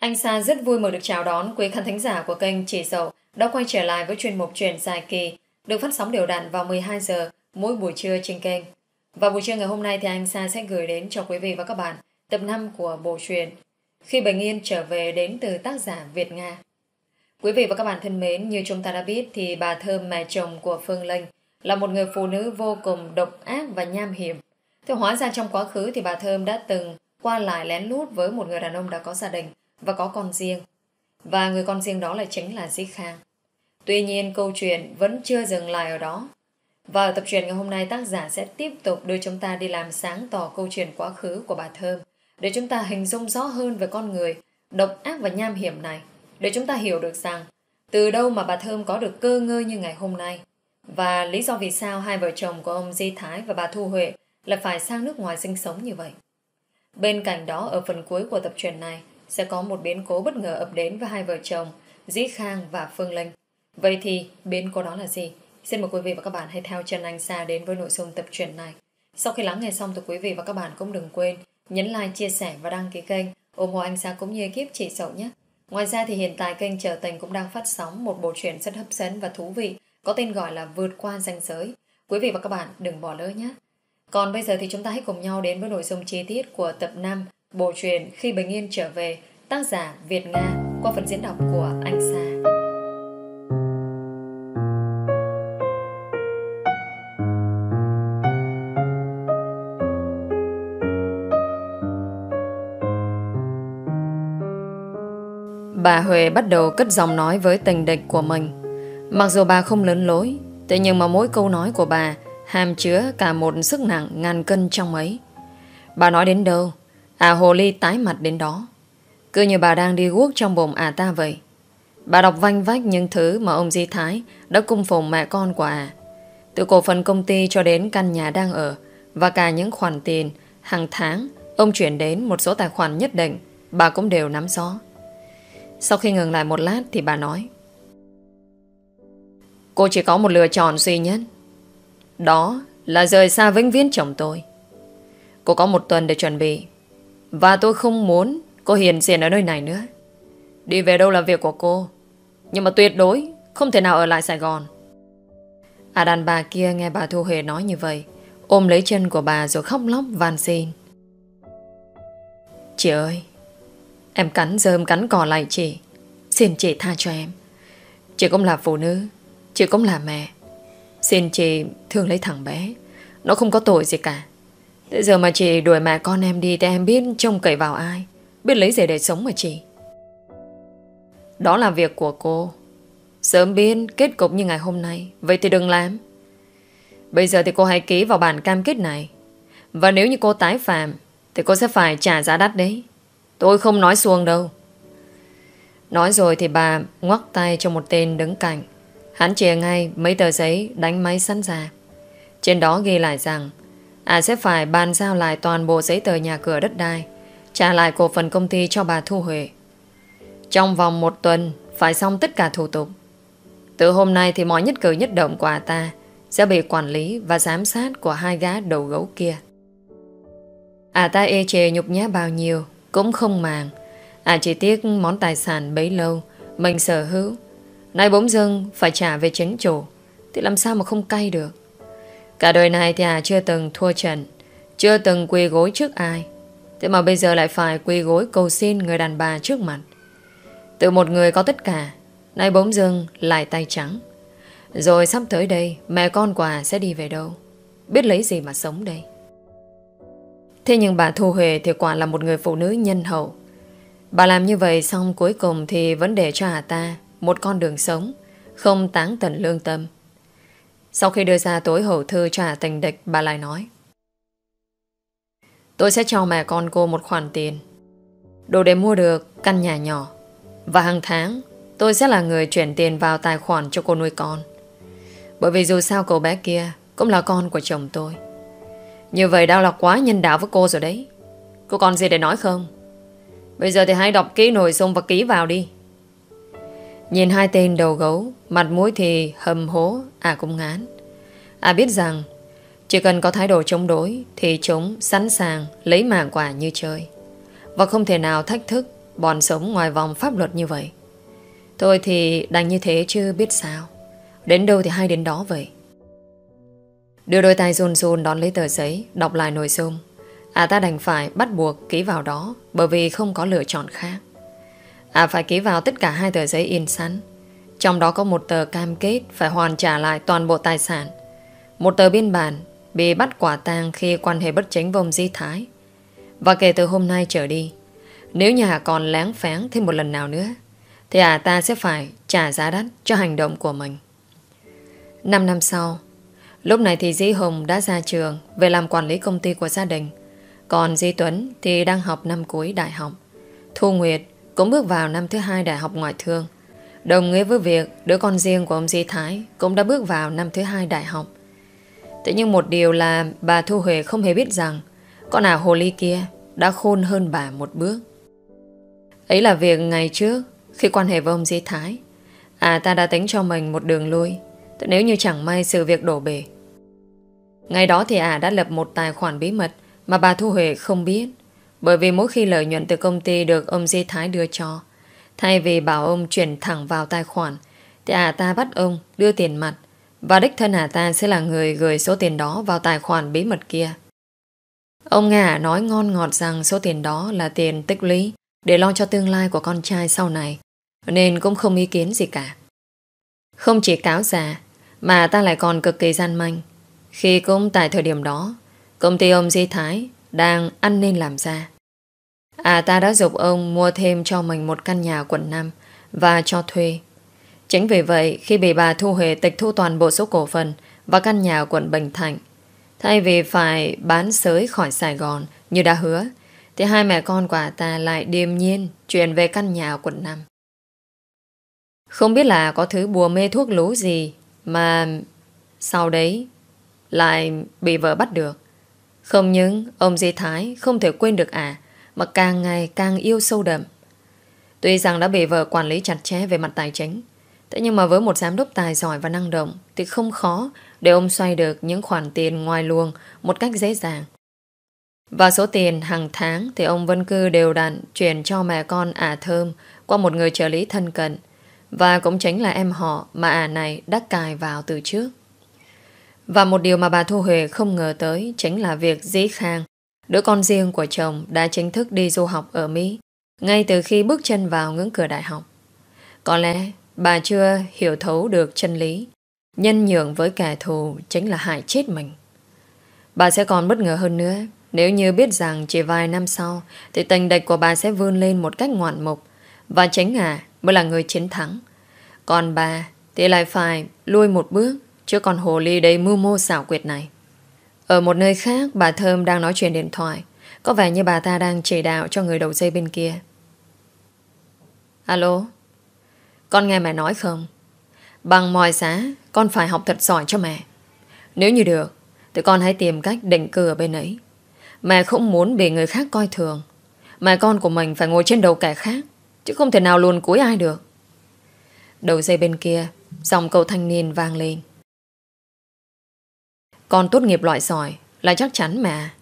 Anh Sa rất vui mừng được chào đón quý khán thính giả của kênh Chỉ Dậu đã quay trở lại với chuyên mục truyền dài kỳ được phát sóng đều đặn vào 12 giờ mỗi buổi trưa trên kênh. Và buổi trưa ngày hôm nay thì anh Sa sẽ gửi đến cho quý vị và các bạn tập 5 của bộ truyền Khi Bình Yên trở về đến từ tác giả Việt Nga. Quý vị và các bạn thân mến, như chúng ta đã biết thì bà Thơm mẹ chồng của Phương Linh là một người phụ nữ vô cùng độc ác và nham hiểm. Thế hóa ra trong quá khứ thì bà Thơm đã từng qua lại lén lút với một người đàn ông đã có gia đình và có con riêng. Và người con riêng đó là chính là Di Khang. Tuy nhiên câu chuyện vẫn chưa dừng lại ở đó. Và ở tập truyện ngày hôm nay tác giả sẽ tiếp tục đưa chúng ta đi làm sáng tỏ câu chuyện quá khứ của bà Thơm để chúng ta hình dung rõ hơn về con người độc ác và nham hiểm này để chúng ta hiểu được rằng từ đâu mà bà Thơm có được cơ ngơi như ngày hôm nay và lý do vì sao hai vợ chồng của ông Di Thái và bà Thu Huệ lại phải sang nước ngoài sinh sống như vậy. Bên cạnh đó ở phần cuối của tập truyện này sẽ có một biến cố bất ngờ ập đến với hai vợ chồng Dĩ Khang và Phương Linh. Vậy thì biến cố đó là gì? Xin mời quý vị và các bạn hãy theo chân Anh Sa đến với nội dung tập truyện này. Sau khi lắng nghe xong thì quý vị và các bạn cũng đừng quên nhấn like, chia sẻ và đăng ký kênh ủng hộ anh Sa cũng như ekip chị Sậu nhé. Ngoài ra thì hiện tại kênh Trở Tình cũng đang phát sóng một bộ truyện rất hấp dẫn và thú vị có tên gọi là Vượt qua ranh giới. Quý vị và các bạn đừng bỏ lỡ nhé. Còn bây giờ thì chúng ta hãy cùng nhau đến với nội dung chi tiết của tập 5 Bộ truyền Khi Bình Yên Trở Về tác giả Việt Nga qua phần diễn đọc của Anh Sa. Bà Huệ bắt đầu cất giọng nói với tình địch của mình. Mặc dù bà không lớn lối, thế nhưng mà mỗi câu nói của bà hàm chứa cả một sức nặng ngàn cân trong ấy. Bà nói đến đâu À hồ ly tái mặt đến đó. Cứ như bà đang đi guốc trong bồn à ta vậy. Bà đọc vanh vách những thứ mà ông Di Thái đã cung phồng mẹ con của à. Từ cổ phần công ty cho đến căn nhà đang ở và cả những khoản tiền hàng tháng ông chuyển đến một số tài khoản nhất định bà cũng đều nắm rõ. Sau khi ngừng lại một lát thì bà nói Cô chỉ có một lựa chọn duy nhất Đó là rời xa vĩnh viễn chồng tôi Cô có một tuần để chuẩn bị và tôi không muốn cô hiền diện ở nơi này nữa. Đi về đâu là việc của cô. Nhưng mà tuyệt đối không thể nào ở lại Sài Gòn. À đàn bà kia nghe bà Thu Huệ nói như vậy, ôm lấy chân của bà rồi khóc lóc van xin. Chị ơi, em cắn rơm cắn cỏ lại chị. Xin chị tha cho em. Chị cũng là phụ nữ, chị cũng là mẹ. Xin chị thương lấy thằng bé. Nó không có tội gì cả. Thế giờ mà chị đuổi mẹ con em đi Thì em biết trông cậy vào ai Biết lấy gì để sống mà chị Đó là việc của cô Sớm biết kết cục như ngày hôm nay Vậy thì đừng làm Bây giờ thì cô hãy ký vào bản cam kết này Và nếu như cô tái phạm Thì cô sẽ phải trả giá đắt đấy Tôi không nói xuông đâu Nói rồi thì bà ngoắc tay cho một tên đứng cạnh Hắn chìa ngay mấy tờ giấy đánh máy sẵn ra Trên đó ghi lại rằng À sẽ phải bàn giao lại toàn bộ giấy tờ nhà cửa đất đai Trả lại cổ phần công ty cho bà Thu Huệ Trong vòng một tuần Phải xong tất cả thủ tục Từ hôm nay thì mọi nhất cử nhất động của ta Sẽ bị quản lý và giám sát Của hai gã đầu gấu kia À ta ê chề nhục nhã bao nhiêu Cũng không màng À chỉ tiếc món tài sản bấy lâu Mình sở hữu Nay bỗng dưng phải trả về chính chủ Thì làm sao mà không cay được Cả đời này thì à chưa từng thua trận Chưa từng quỳ gối trước ai Thế mà bây giờ lại phải quỳ gối cầu xin người đàn bà trước mặt Từ một người có tất cả Nay bỗng dưng lại tay trắng Rồi sắp tới đây Mẹ con quà sẽ đi về đâu Biết lấy gì mà sống đây Thế nhưng bà Thu Huệ Thì quả là một người phụ nữ nhân hậu Bà làm như vậy xong cuối cùng Thì vẫn để cho Hà ta Một con đường sống Không táng tận lương tâm sau khi đưa ra tối hậu thư trả tình địch, bà lại nói. Tôi sẽ cho mẹ con cô một khoản tiền. Đủ để mua được căn nhà nhỏ. Và hàng tháng, tôi sẽ là người chuyển tiền vào tài khoản cho cô nuôi con. Bởi vì dù sao cậu bé kia cũng là con của chồng tôi. Như vậy đã là quá nhân đạo với cô rồi đấy. Cô còn gì để nói không? Bây giờ thì hãy đọc kỹ nội dung và ký vào đi. Nhìn hai tên đầu gấu, mặt mũi thì hầm hố, à cũng ngán. À biết rằng, chỉ cần có thái độ chống đối thì chúng sẵn sàng lấy mạng quả như chơi. Và không thể nào thách thức bọn sống ngoài vòng pháp luật như vậy. Tôi thì đành như thế chứ biết sao. Đến đâu thì hay đến đó vậy. Đưa đôi tay run run đón lấy tờ giấy, đọc lại nội dung. À ta đành phải bắt buộc ký vào đó bởi vì không có lựa chọn khác. À phải ký vào tất cả hai tờ giấy in sẵn Trong đó có một tờ cam kết Phải hoàn trả lại toàn bộ tài sản Một tờ biên bản Bị bắt quả tang khi quan hệ bất chính vông di thái Và kể từ hôm nay trở đi Nếu nhà còn láng phán thêm một lần nào nữa Thì à ta sẽ phải trả giá đắt cho hành động của mình Năm năm sau Lúc này thì Di Hùng đã ra trường Về làm quản lý công ty của gia đình Còn Di Tuấn thì đang học năm cuối đại học Thu Nguyệt cũng bước vào năm thứ hai đại học ngoại thương. Đồng nghĩa với việc đứa con riêng của ông Di Thái cũng đã bước vào năm thứ hai đại học. Thế nhưng một điều là bà Thu Huệ không hề biết rằng con ảo hồ ly kia đã khôn hơn bà một bước. Ấy là việc ngày trước khi quan hệ với ông Di Thái à ta đã tính cho mình một đường lui nếu như chẳng may sự việc đổ bể. Ngày đó thì ả à đã lập một tài khoản bí mật mà bà Thu Huệ không biết bởi vì mỗi khi lợi nhuận từ công ty được ông Di Thái đưa cho, thay vì bảo ông chuyển thẳng vào tài khoản, thì à ta bắt ông đưa tiền mặt và đích thân à ta sẽ là người gửi số tiền đó vào tài khoản bí mật kia. Ông Ngả nói ngon ngọt rằng số tiền đó là tiền tích lũy để lo cho tương lai của con trai sau này, nên cũng không ý kiến gì cả. Không chỉ cáo già, mà ta lại còn cực kỳ gian manh. Khi cũng tại thời điểm đó, công ty ông Di Thái đang ăn nên làm ra. À ta đã dục ông mua thêm cho mình một căn nhà quận 5 và cho thuê. Chính vì vậy, khi bị bà thu Huệ tịch thu toàn bộ số cổ phần và căn nhà quận Bình Thạnh, thay vì phải bán sới khỏi Sài Gòn như đã hứa, thì hai mẹ con của ta lại điềm nhiên chuyển về căn nhà quận 5. Không biết là có thứ bùa mê thuốc lú gì mà sau đấy lại bị vợ bắt được. Không những ông Di Thái không thể quên được ả à, mà càng ngày càng yêu sâu đậm. Tuy rằng đã bị vợ quản lý chặt chẽ về mặt tài chính Thế nhưng mà với một giám đốc tài giỏi và năng động thì không khó để ông xoay được những khoản tiền ngoài luồng một cách dễ dàng. Và số tiền hàng tháng thì ông Vân Cư đều đặn chuyển cho mẹ con ả à Thơm qua một người trợ lý thân cận và cũng chính là em họ mà ả à này đã cài vào từ trước. Và một điều mà bà Thu Huệ không ngờ tới chính là việc Dĩ Khang, đứa con riêng của chồng đã chính thức đi du học ở Mỹ ngay từ khi bước chân vào ngưỡng cửa đại học. Có lẽ bà chưa hiểu thấu được chân lý nhân nhượng với kẻ thù chính là hại chết mình. Bà sẽ còn bất ngờ hơn nữa nếu như biết rằng chỉ vài năm sau thì tình địch của bà sẽ vươn lên một cách ngoạn mục và tránh ngả mới là người chiến thắng. Còn bà thì lại phải lui một bước Chứ còn hồ ly đầy mưu mô xảo quyệt này Ở một nơi khác Bà Thơm đang nói chuyện điện thoại Có vẻ như bà ta đang chỉ đạo cho người đầu dây bên kia Alo Con nghe mẹ nói không Bằng mọi giá Con phải học thật giỏi cho mẹ Nếu như được Thì con hãy tìm cách định cư ở bên ấy Mẹ không muốn bị người khác coi thường Mẹ con của mình phải ngồi trên đầu kẻ khác Chứ không thể nào luôn cúi ai được Đầu dây bên kia Dòng cầu thanh niên vang lên con tốt nghiệp loại giỏi là chắc chắn mà.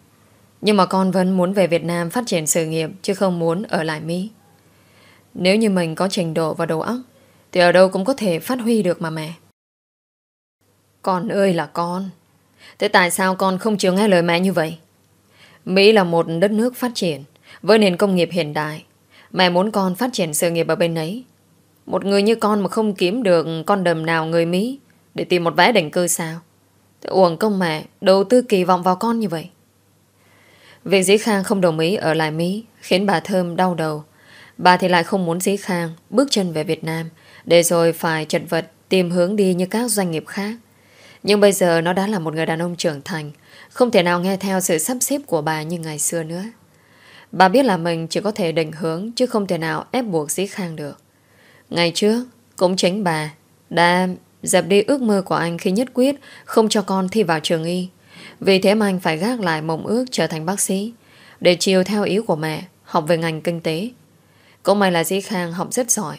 Nhưng mà con vẫn muốn về Việt Nam phát triển sự nghiệp chứ không muốn ở lại Mỹ. Nếu như mình có trình độ và đầu óc thì ở đâu cũng có thể phát huy được mà mẹ. Con ơi là con. Thế tại sao con không chịu nghe lời mẹ như vậy? Mỹ là một đất nước phát triển với nền công nghiệp hiện đại. Mẹ muốn con phát triển sự nghiệp ở bên ấy. Một người như con mà không kiếm được con đầm nào người Mỹ để tìm một vé định cư sao? Uổng công mẹ đầu tư kỳ vọng vào con như vậy. Việc Dĩ Khang không đồng ý ở lại Mỹ khiến bà Thơm đau đầu. Bà thì lại không muốn Dĩ Khang bước chân về Việt Nam để rồi phải chật vật tìm hướng đi như các doanh nghiệp khác. Nhưng bây giờ nó đã là một người đàn ông trưởng thành không thể nào nghe theo sự sắp xếp của bà như ngày xưa nữa. Bà biết là mình chỉ có thể định hướng chứ không thể nào ép buộc Dĩ Khang được. Ngày trước, cũng chính bà đã dẹp đi ước mơ của anh khi nhất quyết không cho con thi vào trường y. Vì thế mà anh phải gác lại mộng ước trở thành bác sĩ, để chiều theo ý của mẹ, học về ngành kinh tế. Cũng may là Dĩ Khang học rất giỏi.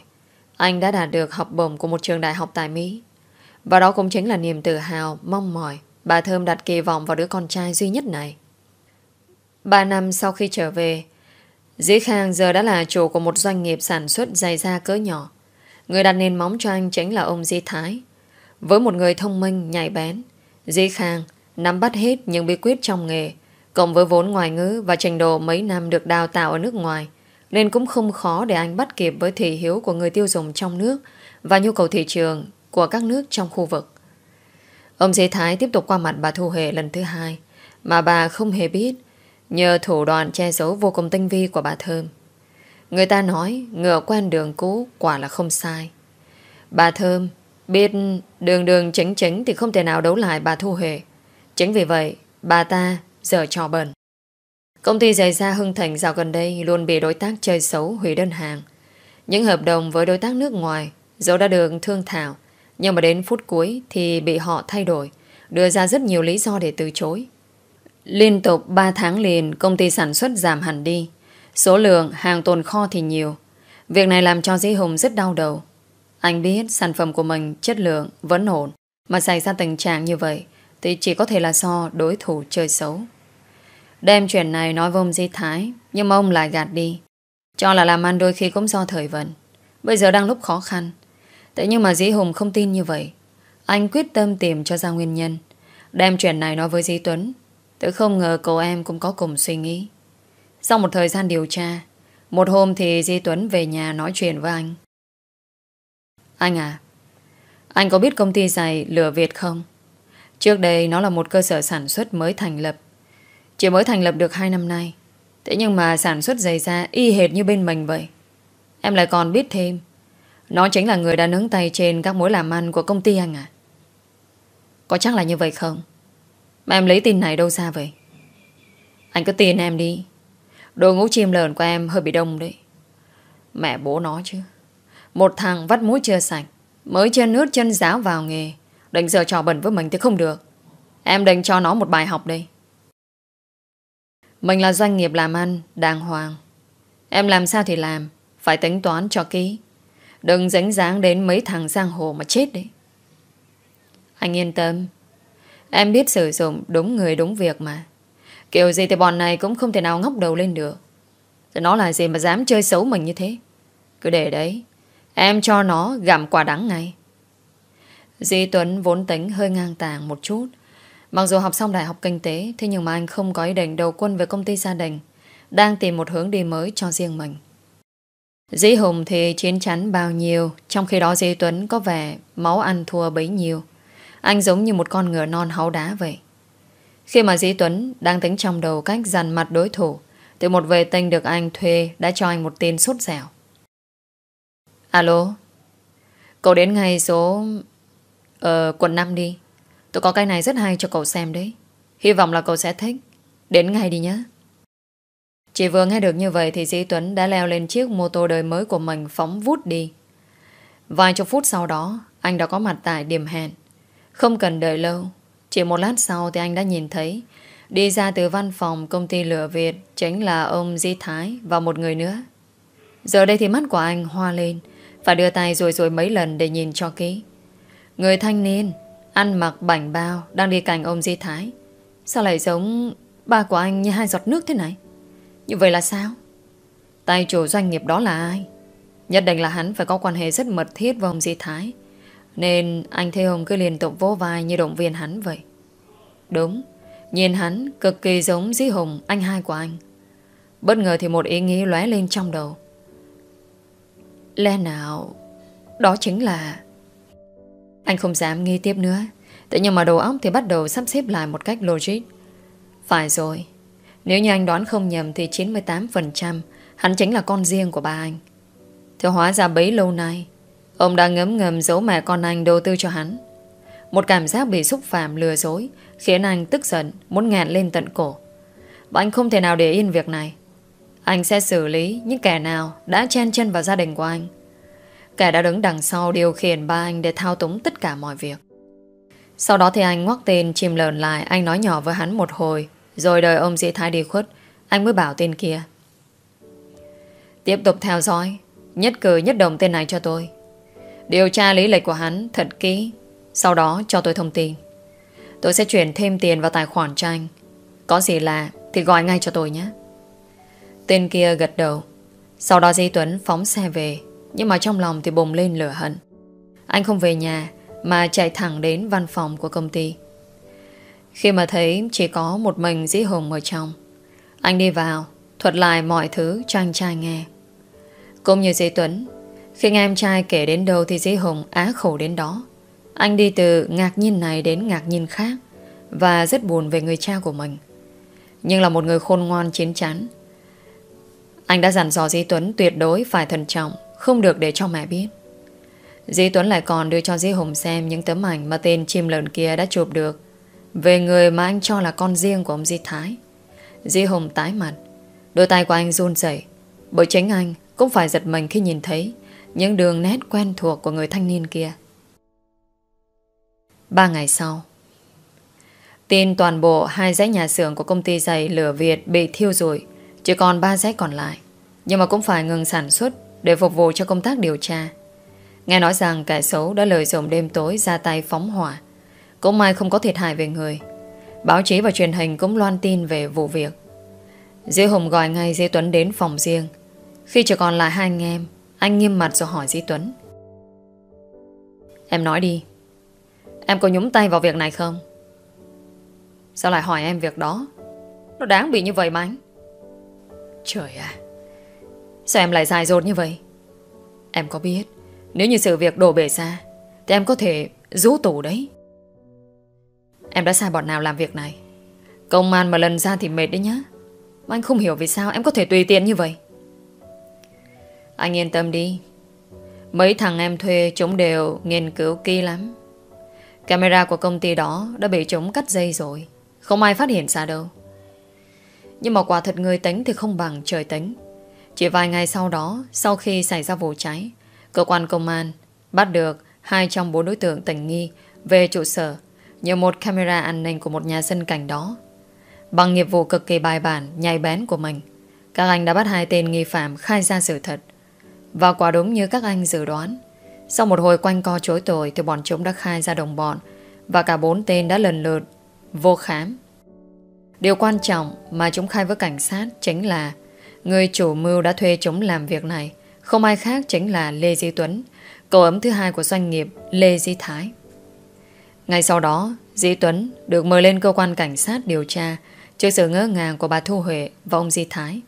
Anh đã đạt được học bổng của một trường đại học tại Mỹ. Và đó cũng chính là niềm tự hào, mong mỏi bà Thơm đặt kỳ vọng vào đứa con trai duy nhất này. Ba năm sau khi trở về, Dĩ Khang giờ đã là chủ của một doanh nghiệp sản xuất giày da cỡ nhỏ. Người đặt nền móng cho anh chính là ông Di Thái, với một người thông minh, nhạy bén, Dĩ Khang nắm bắt hết những bí quyết trong nghề, cộng với vốn ngoại ngữ và trình độ mấy năm được đào tạo ở nước ngoài, nên cũng không khó để anh bắt kịp với thị hiếu của người tiêu dùng trong nước và nhu cầu thị trường của các nước trong khu vực. Ông Dĩ Thái tiếp tục qua mặt bà Thu Hề lần thứ hai, mà bà không hề biết, nhờ thủ đoạn che giấu vô cùng tinh vi của bà Thơm. Người ta nói ngựa quen đường cũ quả là không sai. Bà Thơm Biết đường đường tránh tránh thì không thể nào đấu lại bà Thu Huệ. Chính vì vậy, bà ta giờ trò bẩn. Công ty giày da Hưng Thành dạo gần đây luôn bị đối tác chơi xấu hủy đơn hàng. Những hợp đồng với đối tác nước ngoài dẫu đã được thương thảo, nhưng mà đến phút cuối thì bị họ thay đổi, đưa ra rất nhiều lý do để từ chối. Liên tục 3 tháng liền công ty sản xuất giảm hẳn đi, số lượng hàng tồn kho thì nhiều. Việc này làm cho Dĩ Hùng rất đau đầu, anh biết sản phẩm của mình chất lượng vẫn ổn mà xảy ra tình trạng như vậy thì chỉ có thể là do đối thủ chơi xấu. Đem chuyện này nói với ông Di Thái nhưng mà ông lại gạt đi. Cho là làm ăn đôi khi cũng do thời vận. Bây giờ đang lúc khó khăn. Thế nhưng mà Dĩ Hùng không tin như vậy. Anh quyết tâm tìm cho ra nguyên nhân. Đem chuyện này nói với Dĩ Tuấn. Tự không ngờ cậu em cũng có cùng suy nghĩ. Sau một thời gian điều tra, một hôm thì Di Tuấn về nhà nói chuyện với anh. Anh à Anh có biết công ty giày Lửa Việt không? Trước đây nó là một cơ sở sản xuất mới thành lập Chỉ mới thành lập được 2 năm nay Thế nhưng mà sản xuất giày da Y hệt như bên mình vậy Em lại còn biết thêm Nó chính là người đã nướng tay trên các mối làm ăn của công ty anh à Có chắc là như vậy không? Mà em lấy tin này đâu ra vậy? Anh cứ tin em đi Đồ ngũ chim lợn của em hơi bị đông đấy Mẹ bố nó chứ một thằng vắt mũi chưa sạch Mới chân nước chân giáo vào nghề Đừng giờ trò bẩn với mình thì không được Em đành cho nó một bài học đây Mình là doanh nghiệp làm ăn Đàng hoàng Em làm sao thì làm Phải tính toán cho kỹ Đừng dánh dáng đến mấy thằng giang hồ mà chết đấy Anh yên tâm Em biết sử dụng đúng người đúng việc mà Kiểu gì thì bọn này cũng không thể nào ngóc đầu lên được Nó là gì mà dám chơi xấu mình như thế Cứ để đấy Em cho nó gặm quả đắng ngay. Di Tuấn vốn tính hơi ngang tàng một chút. Mặc dù học xong đại học kinh tế, thế nhưng mà anh không có ý định đầu quân về công ty gia đình, đang tìm một hướng đi mới cho riêng mình. Dĩ Hùng thì chiến chắn bao nhiêu, trong khi đó Di Tuấn có vẻ máu ăn thua bấy nhiêu. Anh giống như một con ngựa non háu đá vậy. Khi mà Dĩ Tuấn đang tính trong đầu cách dằn mặt đối thủ, từ một vệ tinh được anh thuê đã cho anh một tin sốt dẻo. Alo Cậu đến ngay số Ờ quận 5 đi Tôi có cái này rất hay cho cậu xem đấy Hy vọng là cậu sẽ thích Đến ngay đi nhé Chỉ vừa nghe được như vậy thì Di Tuấn đã leo lên chiếc mô tô đời mới của mình phóng vút đi. Vài chục phút sau đó, anh đã có mặt tại điểm hẹn. Không cần đợi lâu, chỉ một lát sau thì anh đã nhìn thấy Đi ra từ văn phòng công ty lửa Việt Chính là ông Di Thái và một người nữa Giờ đây thì mắt của anh hoa lên và đưa tay rồi rồi mấy lần để nhìn cho kỹ Người thanh niên Ăn mặc bảnh bao Đang đi cạnh ông Di Thái Sao lại giống ba của anh như hai giọt nước thế này Như vậy là sao Tay chủ doanh nghiệp đó là ai Nhất định là hắn phải có quan hệ rất mật thiết với ông Di Thái Nên anh Thế Hồng cứ liên tục vô vai như động viên hắn vậy Đúng Nhìn hắn cực kỳ giống Di Hùng Anh hai của anh Bất ngờ thì một ý nghĩ lóe lên trong đầu Lẽ nào Đó chính là Anh không dám nghi tiếp nữa Tự nhiên mà đầu óc thì bắt đầu sắp xếp lại một cách logic Phải rồi Nếu như anh đoán không nhầm thì 98% Hắn chính là con riêng của ba anh Thế hóa ra bấy lâu nay Ông đã ngấm ngầm giấu mẹ con anh đầu tư cho hắn Một cảm giác bị xúc phạm lừa dối Khiến anh tức giận Muốn ngạn lên tận cổ Và anh không thể nào để yên việc này anh sẽ xử lý những kẻ nào đã chen chân vào gia đình của anh. Kẻ đã đứng đằng sau điều khiển ba anh để thao túng tất cả mọi việc. Sau đó thì anh ngoắc tên chìm lợn lại, anh nói nhỏ với hắn một hồi, rồi đợi ông dì thái đi khuất, anh mới bảo tên kia. Tiếp tục theo dõi, nhất cử nhất đồng tên này cho tôi. Điều tra lý lịch của hắn thật kỹ, sau đó cho tôi thông tin. Tôi sẽ chuyển thêm tiền vào tài khoản cho anh. Có gì là thì gọi ngay cho tôi nhé. Tên kia gật đầu Sau đó Di Tuấn phóng xe về Nhưng mà trong lòng thì bùng lên lửa hận Anh không về nhà Mà chạy thẳng đến văn phòng của công ty Khi mà thấy chỉ có một mình di Hùng ở trong Anh đi vào Thuật lại mọi thứ cho anh trai nghe Cũng như di Tuấn Khi nghe em trai kể đến đâu Thì di Hùng á khổ đến đó Anh đi từ ngạc nhiên này đến ngạc nhiên khác Và rất buồn về người cha của mình Nhưng là một người khôn ngoan chiến chắn anh đã dặn dò Di Tuấn tuyệt đối phải thận trọng, không được để cho mẹ biết. Di Tuấn lại còn đưa cho Di Hùng xem những tấm ảnh mà tên chim lợn kia đã chụp được về người mà anh cho là con riêng của ông Di Thái. Di Hùng tái mặt, đôi tay của anh run rẩy bởi chính anh cũng phải giật mình khi nhìn thấy những đường nét quen thuộc của người thanh niên kia. Ba ngày sau, tin toàn bộ hai dãy nhà xưởng của công ty giày lửa Việt bị thiêu rụi chỉ còn 3 sách còn lại Nhưng mà cũng phải ngừng sản xuất Để phục vụ cho công tác điều tra Nghe nói rằng kẻ xấu đã lợi dụng đêm tối ra tay phóng hỏa Cũng may không có thiệt hại về người Báo chí và truyền hình cũng loan tin về vụ việc Dĩ Hùng gọi ngay Dĩ Tuấn đến phòng riêng Khi chỉ còn lại hai anh em Anh nghiêm mặt rồi hỏi Dĩ Tuấn Em nói đi Em có nhúng tay vào việc này không? Sao lại hỏi em việc đó? Nó đáng bị như vậy mà anh Trời ạ Sao em lại dài dột như vậy Em có biết Nếu như sự việc đổ bể ra Thì em có thể rú tủ đấy Em đã sai bọn nào làm việc này Công an mà lần ra thì mệt đấy nhá Mà anh không hiểu vì sao em có thể tùy tiện như vậy Anh yên tâm đi Mấy thằng em thuê chúng đều nghiên cứu kỹ lắm Camera của công ty đó đã bị chúng cắt dây rồi Không ai phát hiện ra đâu nhưng mà quả thật người tính thì không bằng trời tính Chỉ vài ngày sau đó Sau khi xảy ra vụ cháy Cơ quan công an bắt được Hai trong bốn đối tượng tình nghi Về trụ sở Nhờ một camera an ninh của một nhà dân cảnh đó Bằng nghiệp vụ cực kỳ bài bản Nhạy bén của mình Các anh đã bắt hai tên nghi phạm khai ra sự thật Và quả đúng như các anh dự đoán Sau một hồi quanh co chối tội Thì bọn chúng đã khai ra đồng bọn Và cả bốn tên đã lần lượt Vô khám Điều quan trọng mà chúng khai với cảnh sát chính là người chủ mưu đã thuê chúng làm việc này. Không ai khác chính là Lê Di Tuấn, cậu ấm thứ hai của doanh nghiệp Lê Di Thái. Ngay sau đó, Di Tuấn được mời lên cơ quan cảnh sát điều tra trước sự ngỡ ngàng của bà Thu Huệ và ông Di Thái.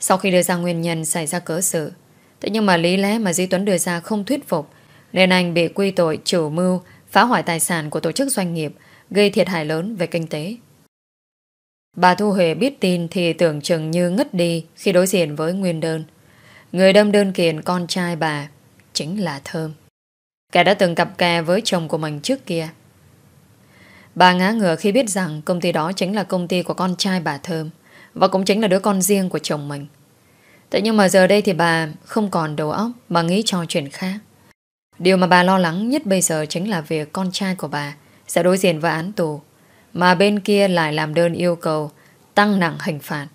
Sau khi đưa ra nguyên nhân xảy ra cớ sự, thế nhưng mà lý lẽ mà Di Tuấn đưa ra không thuyết phục, nên anh bị quy tội chủ mưu phá hoại tài sản của tổ chức doanh nghiệp, gây thiệt hại lớn về kinh tế. Bà Thu Huệ biết tin thì tưởng chừng như ngất đi khi đối diện với Nguyên Đơn. Người đâm đơn kiện con trai bà chính là Thơm. Kẻ đã từng cặp kè với chồng của mình trước kia. Bà ngá ngửa khi biết rằng công ty đó chính là công ty của con trai bà Thơm và cũng chính là đứa con riêng của chồng mình. Thế nhưng mà giờ đây thì bà không còn đầu óc mà nghĩ cho chuyện khác. Điều mà bà lo lắng nhất bây giờ chính là việc con trai của bà sẽ đối diện với án tù mà bên kia lại làm đơn yêu cầu tăng nặng hình phạt.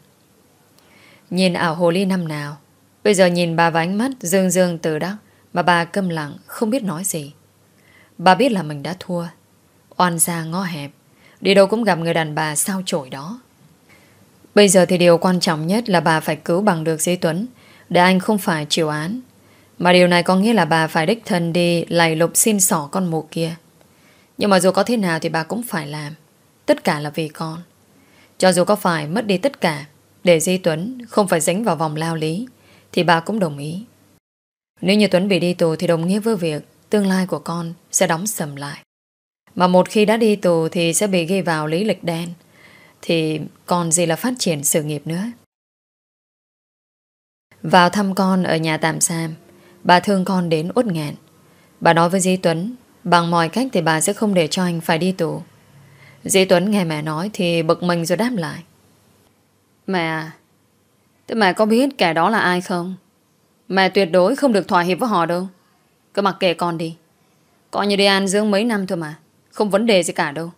Nhìn ảo hồ ly năm nào, bây giờ nhìn bà và ánh mắt dương dương từ đắc mà bà câm lặng không biết nói gì. Bà biết là mình đã thua, oan ra ngõ hẹp, đi đâu cũng gặp người đàn bà sao chổi đó. Bây giờ thì điều quan trọng nhất là bà phải cứu bằng được Di Tuấn để anh không phải chịu án. Mà điều này có nghĩa là bà phải đích thân đi lầy lục xin sỏ con mụ kia. Nhưng mà dù có thế nào thì bà cũng phải làm. Tất cả là vì con Cho dù có phải mất đi tất cả Để Di Tuấn không phải dính vào vòng lao lý Thì bà cũng đồng ý Nếu như Tuấn bị đi tù thì đồng nghĩa với việc Tương lai của con sẽ đóng sầm lại Mà một khi đã đi tù Thì sẽ bị ghi vào lý lịch đen Thì còn gì là phát triển sự nghiệp nữa Vào thăm con ở nhà tạm giam, Bà thương con đến út ngạn Bà nói với Di Tuấn Bằng mọi cách thì bà sẽ không để cho anh phải đi tù Dĩ Tuấn nghe mẹ nói thì bực mình rồi đáp lại. Mẹ à, thế mẹ có biết kẻ đó là ai không? Mẹ tuyệt đối không được thỏa hiệp với họ đâu. Cứ mặc kệ con đi. Coi như đi ăn dưỡng mấy năm thôi mà. Không vấn đề gì cả đâu.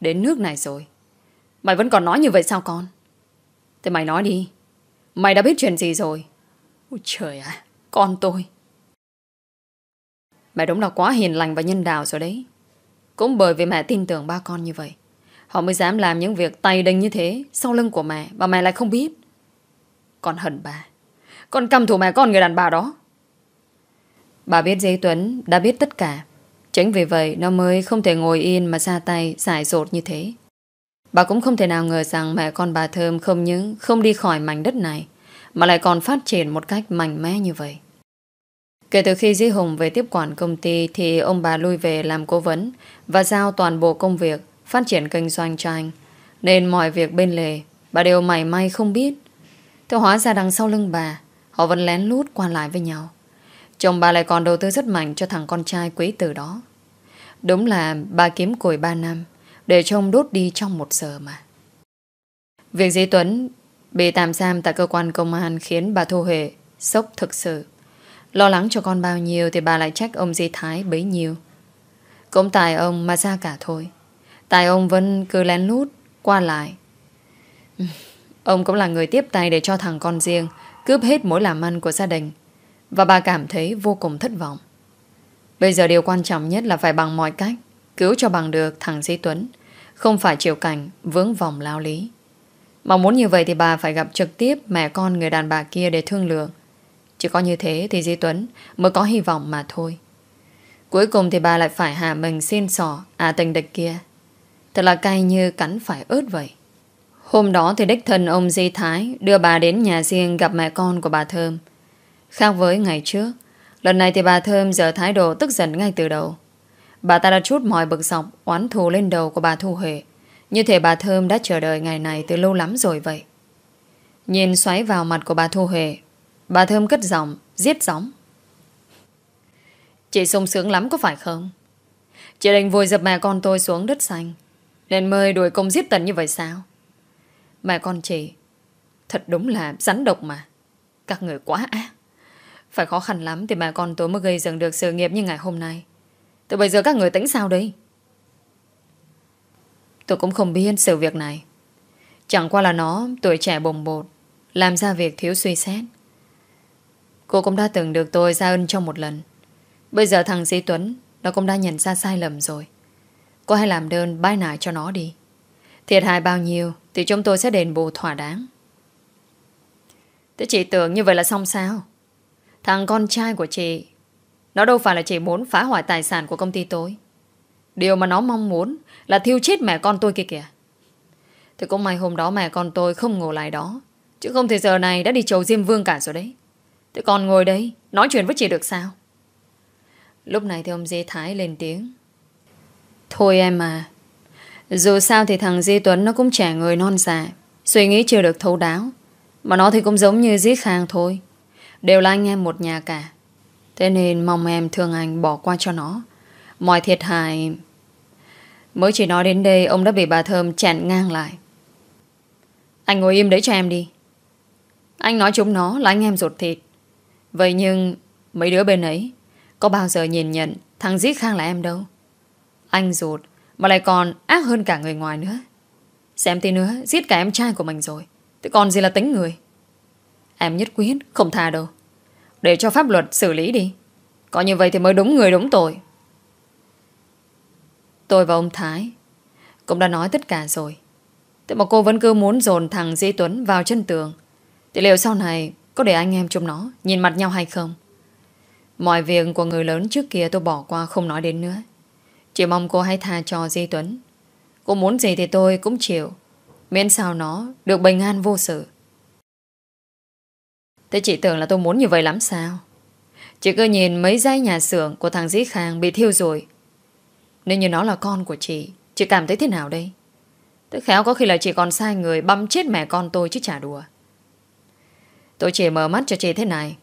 Đến nước này rồi. Mày vẫn còn nói như vậy sao con? Thế mày nói đi. Mày đã biết chuyện gì rồi? Ôi trời ạ, con tôi. Mẹ đúng là quá hiền lành và nhân đạo rồi đấy. Cũng bởi vì mẹ tin tưởng ba con như vậy Họ mới dám làm những việc tay đinh như thế Sau lưng của mẹ Mà mẹ lại không biết Con hận bà Con căm thù mẹ con người đàn bà đó Bà biết Dế Tuấn đã biết tất cả Chính vì vậy nó mới không thể ngồi yên Mà ra tay xài rột như thế Bà cũng không thể nào ngờ rằng mẹ con bà Thơm không những không đi khỏi mảnh đất này mà lại còn phát triển một cách mạnh mẽ như vậy. Kể từ khi Di Hùng về tiếp quản công ty thì ông bà lui về làm cố vấn và giao toàn bộ công việc phát triển kinh doanh cho anh. Nên mọi việc bên lề bà đều mảy may không biết. Theo hóa ra đằng sau lưng bà họ vẫn lén lút qua lại với nhau. Chồng bà lại còn đầu tư rất mạnh cho thằng con trai quý tử đó. Đúng là bà kiếm củi 3 năm để trông đốt đi trong một giờ mà. Việc Di Tuấn bị tạm giam tại cơ quan công an khiến bà Thu Huệ sốc thực sự. Lo lắng cho con bao nhiêu Thì bà lại trách ông Di Thái bấy nhiêu Cũng tài ông mà ra cả thôi Tài ông vẫn cứ lén lút Qua lại Ông cũng là người tiếp tay để cho thằng con riêng Cướp hết mối làm ăn của gia đình Và bà cảm thấy vô cùng thất vọng Bây giờ điều quan trọng nhất là phải bằng mọi cách Cứu cho bằng được thằng Di Tuấn Không phải chịu cảnh vướng vòng lao lý Mà muốn như vậy thì bà phải gặp trực tiếp mẹ con người đàn bà kia để thương lượng chỉ có như thế thì Di Tuấn mới có hy vọng mà thôi. Cuối cùng thì bà lại phải hạ mình xin sỏ à tình địch kia. Thật là cay như cắn phải ớt vậy. Hôm đó thì đích thân ông Di Thái đưa bà đến nhà riêng gặp mẹ con của bà Thơm. Khác với ngày trước, lần này thì bà Thơm giờ thái độ tức giận ngay từ đầu. Bà ta đã chút mọi bực dọc, oán thù lên đầu của bà Thu Huệ. Như thể bà Thơm đã chờ đợi ngày này từ lâu lắm rồi vậy. Nhìn xoáy vào mặt của bà Thu Huệ Bà Thơm cất giọng, giết gióng. Chị sung sướng lắm có phải không? Chị định vùi dập mẹ con tôi xuống đất xanh Nên mời đuổi công giết tận như vậy sao? Mẹ con chị Thật đúng là rắn độc mà Các người quá ác Phải khó khăn lắm thì mẹ con tôi mới gây dựng được sự nghiệp như ngày hôm nay Từ bây giờ các người tính sao đây? Tôi cũng không biết sự việc này Chẳng qua là nó tuổi trẻ bồng bột Làm ra việc thiếu suy xét Cô cũng đã từng được tôi ra ơn trong một lần Bây giờ thằng Sĩ Tuấn Nó cũng đã nhận ra sai lầm rồi Cô hãy làm đơn bái nải cho nó đi Thiệt hại bao nhiêu Thì chúng tôi sẽ đền bù thỏa đáng Thế chị tưởng như vậy là xong sao Thằng con trai của chị Nó đâu phải là chị muốn phá hoại tài sản của công ty tôi Điều mà nó mong muốn Là thiêu chết mẹ con tôi kia kìa Thì cũng may hôm đó mẹ con tôi không ngủ lại đó Chứ không thì giờ này đã đi chầu Diêm Vương cả rồi đấy Tôi còn ngồi đấy Nói chuyện với chị được sao Lúc này thì ông Dê Thái lên tiếng Thôi em à Dù sao thì thằng Di Tuấn Nó cũng trẻ người non già dạ, Suy nghĩ chưa được thấu đáo Mà nó thì cũng giống như Di Khang thôi Đều là anh em một nhà cả Thế nên mong em thương anh bỏ qua cho nó Mọi thiệt hại Mới chỉ nói đến đây Ông đã bị bà Thơm chặn ngang lại Anh ngồi im đấy cho em đi Anh nói chúng nó là anh em ruột thịt Vậy nhưng mấy đứa bên ấy có bao giờ nhìn nhận thằng giết Khang là em đâu. Anh ruột mà lại còn ác hơn cả người ngoài nữa. Xem tí nữa giết cả em trai của mình rồi. Thế còn gì là tính người? Em nhất quyết không tha đâu. Để cho pháp luật xử lý đi. Có như vậy thì mới đúng người đúng tội. Tôi và ông Thái cũng đã nói tất cả rồi. Thế mà cô vẫn cứ muốn dồn thằng Di Tuấn vào chân tường. Thì liệu sau này có để anh em trong nó Nhìn mặt nhau hay không Mọi việc của người lớn trước kia tôi bỏ qua không nói đến nữa Chỉ mong cô hãy tha cho Di Tuấn Cô muốn gì thì tôi cũng chịu Miễn sao nó Được bình an vô sự Thế chị tưởng là tôi muốn như vậy lắm sao Chị cứ nhìn mấy dãy nhà xưởng Của thằng Dĩ Khang bị thiêu rồi Nếu như nó là con của chị Chị cảm thấy thế nào đây Tức khéo có khi là chị còn sai người Băm chết mẹ con tôi chứ chả đùa Tôi chỉ mở mắt cho chị thế này.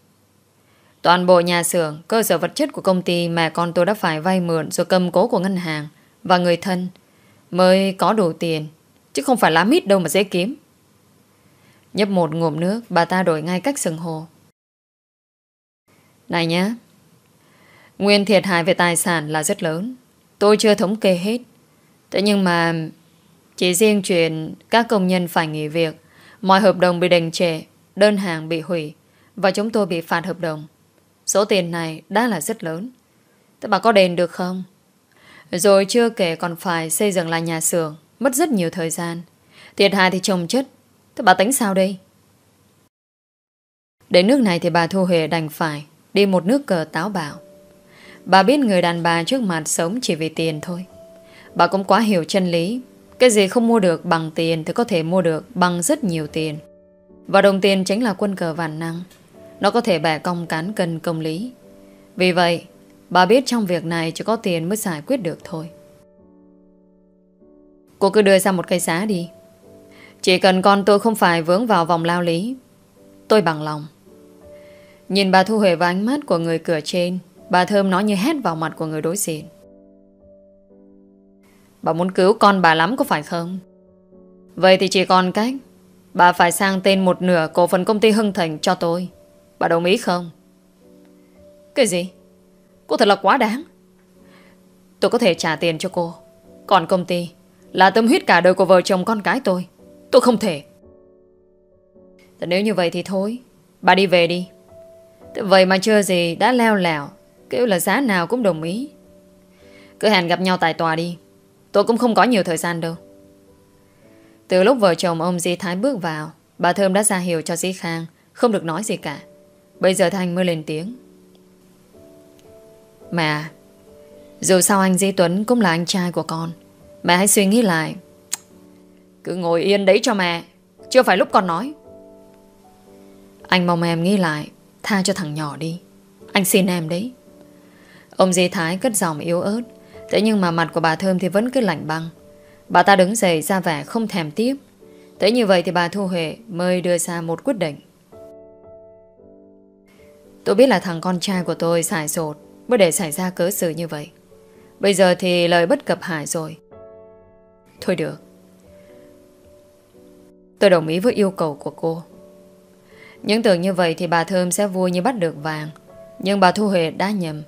Toàn bộ nhà xưởng, cơ sở vật chất của công ty mẹ con tôi đã phải vay mượn rồi cầm cố của ngân hàng và người thân mới có đủ tiền. Chứ không phải lá mít đâu mà dễ kiếm. Nhấp một ngụm nước, bà ta đổi ngay cách sừng hồ. Này nhá, nguyên thiệt hại về tài sản là rất lớn. Tôi chưa thống kê hết. Thế nhưng mà chỉ riêng chuyện các công nhân phải nghỉ việc, mọi hợp đồng bị đình trệ Đơn hàng bị hủy Và chúng tôi bị phạt hợp đồng Số tiền này đã là rất lớn Thế bà có đền được không? Rồi chưa kể còn phải xây dựng lại nhà xưởng Mất rất nhiều thời gian Thiệt hại thì chồng chất Thế bà tính sao đây? Đến nước này thì bà Thu Huệ đành phải Đi một nước cờ táo bạo Bà biết người đàn bà trước mặt sống chỉ vì tiền thôi Bà cũng quá hiểu chân lý Cái gì không mua được bằng tiền Thì có thể mua được bằng rất nhiều tiền và đồng tiền chính là quân cờ vạn năng Nó có thể bẻ cong cán cân công lý Vì vậy Bà biết trong việc này chỉ có tiền mới giải quyết được thôi Cô cứ đưa ra một cây xá đi Chỉ cần con tôi không phải vướng vào vòng lao lý Tôi bằng lòng Nhìn bà Thu Huệ và ánh mắt của người cửa trên Bà Thơm nói như hét vào mặt của người đối diện Bà muốn cứu con bà lắm có phải không Vậy thì chỉ còn cách Bà phải sang tên một nửa cổ phần công ty Hưng Thành cho tôi Bà đồng ý không? Cái gì? Cô thật là quá đáng Tôi có thể trả tiền cho cô Còn công ty Là tâm huyết cả đời của vợ chồng con cái tôi Tôi không thể Thế Nếu như vậy thì thôi Bà đi về đi Vậy mà chưa gì đã leo lẻo Kêu là giá nào cũng đồng ý Cứ hẹn gặp nhau tại tòa đi Tôi cũng không có nhiều thời gian đâu từ lúc vợ chồng ông Di Thái bước vào Bà Thơm đã ra hiệu cho Di Khang Không được nói gì cả Bây giờ Thanh mới lên tiếng Mẹ Dù sao anh Di Tuấn cũng là anh trai của con Mẹ hãy suy nghĩ lại Cứ ngồi yên đấy cho mẹ Chưa phải lúc con nói Anh mong em nghĩ lại Tha cho thằng nhỏ đi Anh xin em đấy Ông Di Thái cất giọng yếu ớt Thế nhưng mà mặt của bà Thơm thì vẫn cứ lạnh băng Bà ta đứng dậy ra vẻ không thèm tiếp Thế như vậy thì bà Thu Huệ mới đưa ra một quyết định Tôi biết là thằng con trai của tôi xài sột Mới để xảy ra cớ sự như vậy Bây giờ thì lời bất cập hại rồi Thôi được Tôi đồng ý với yêu cầu của cô Những tưởng như vậy thì bà Thơm sẽ vui như bắt được vàng Nhưng bà Thu Huệ đã nhầm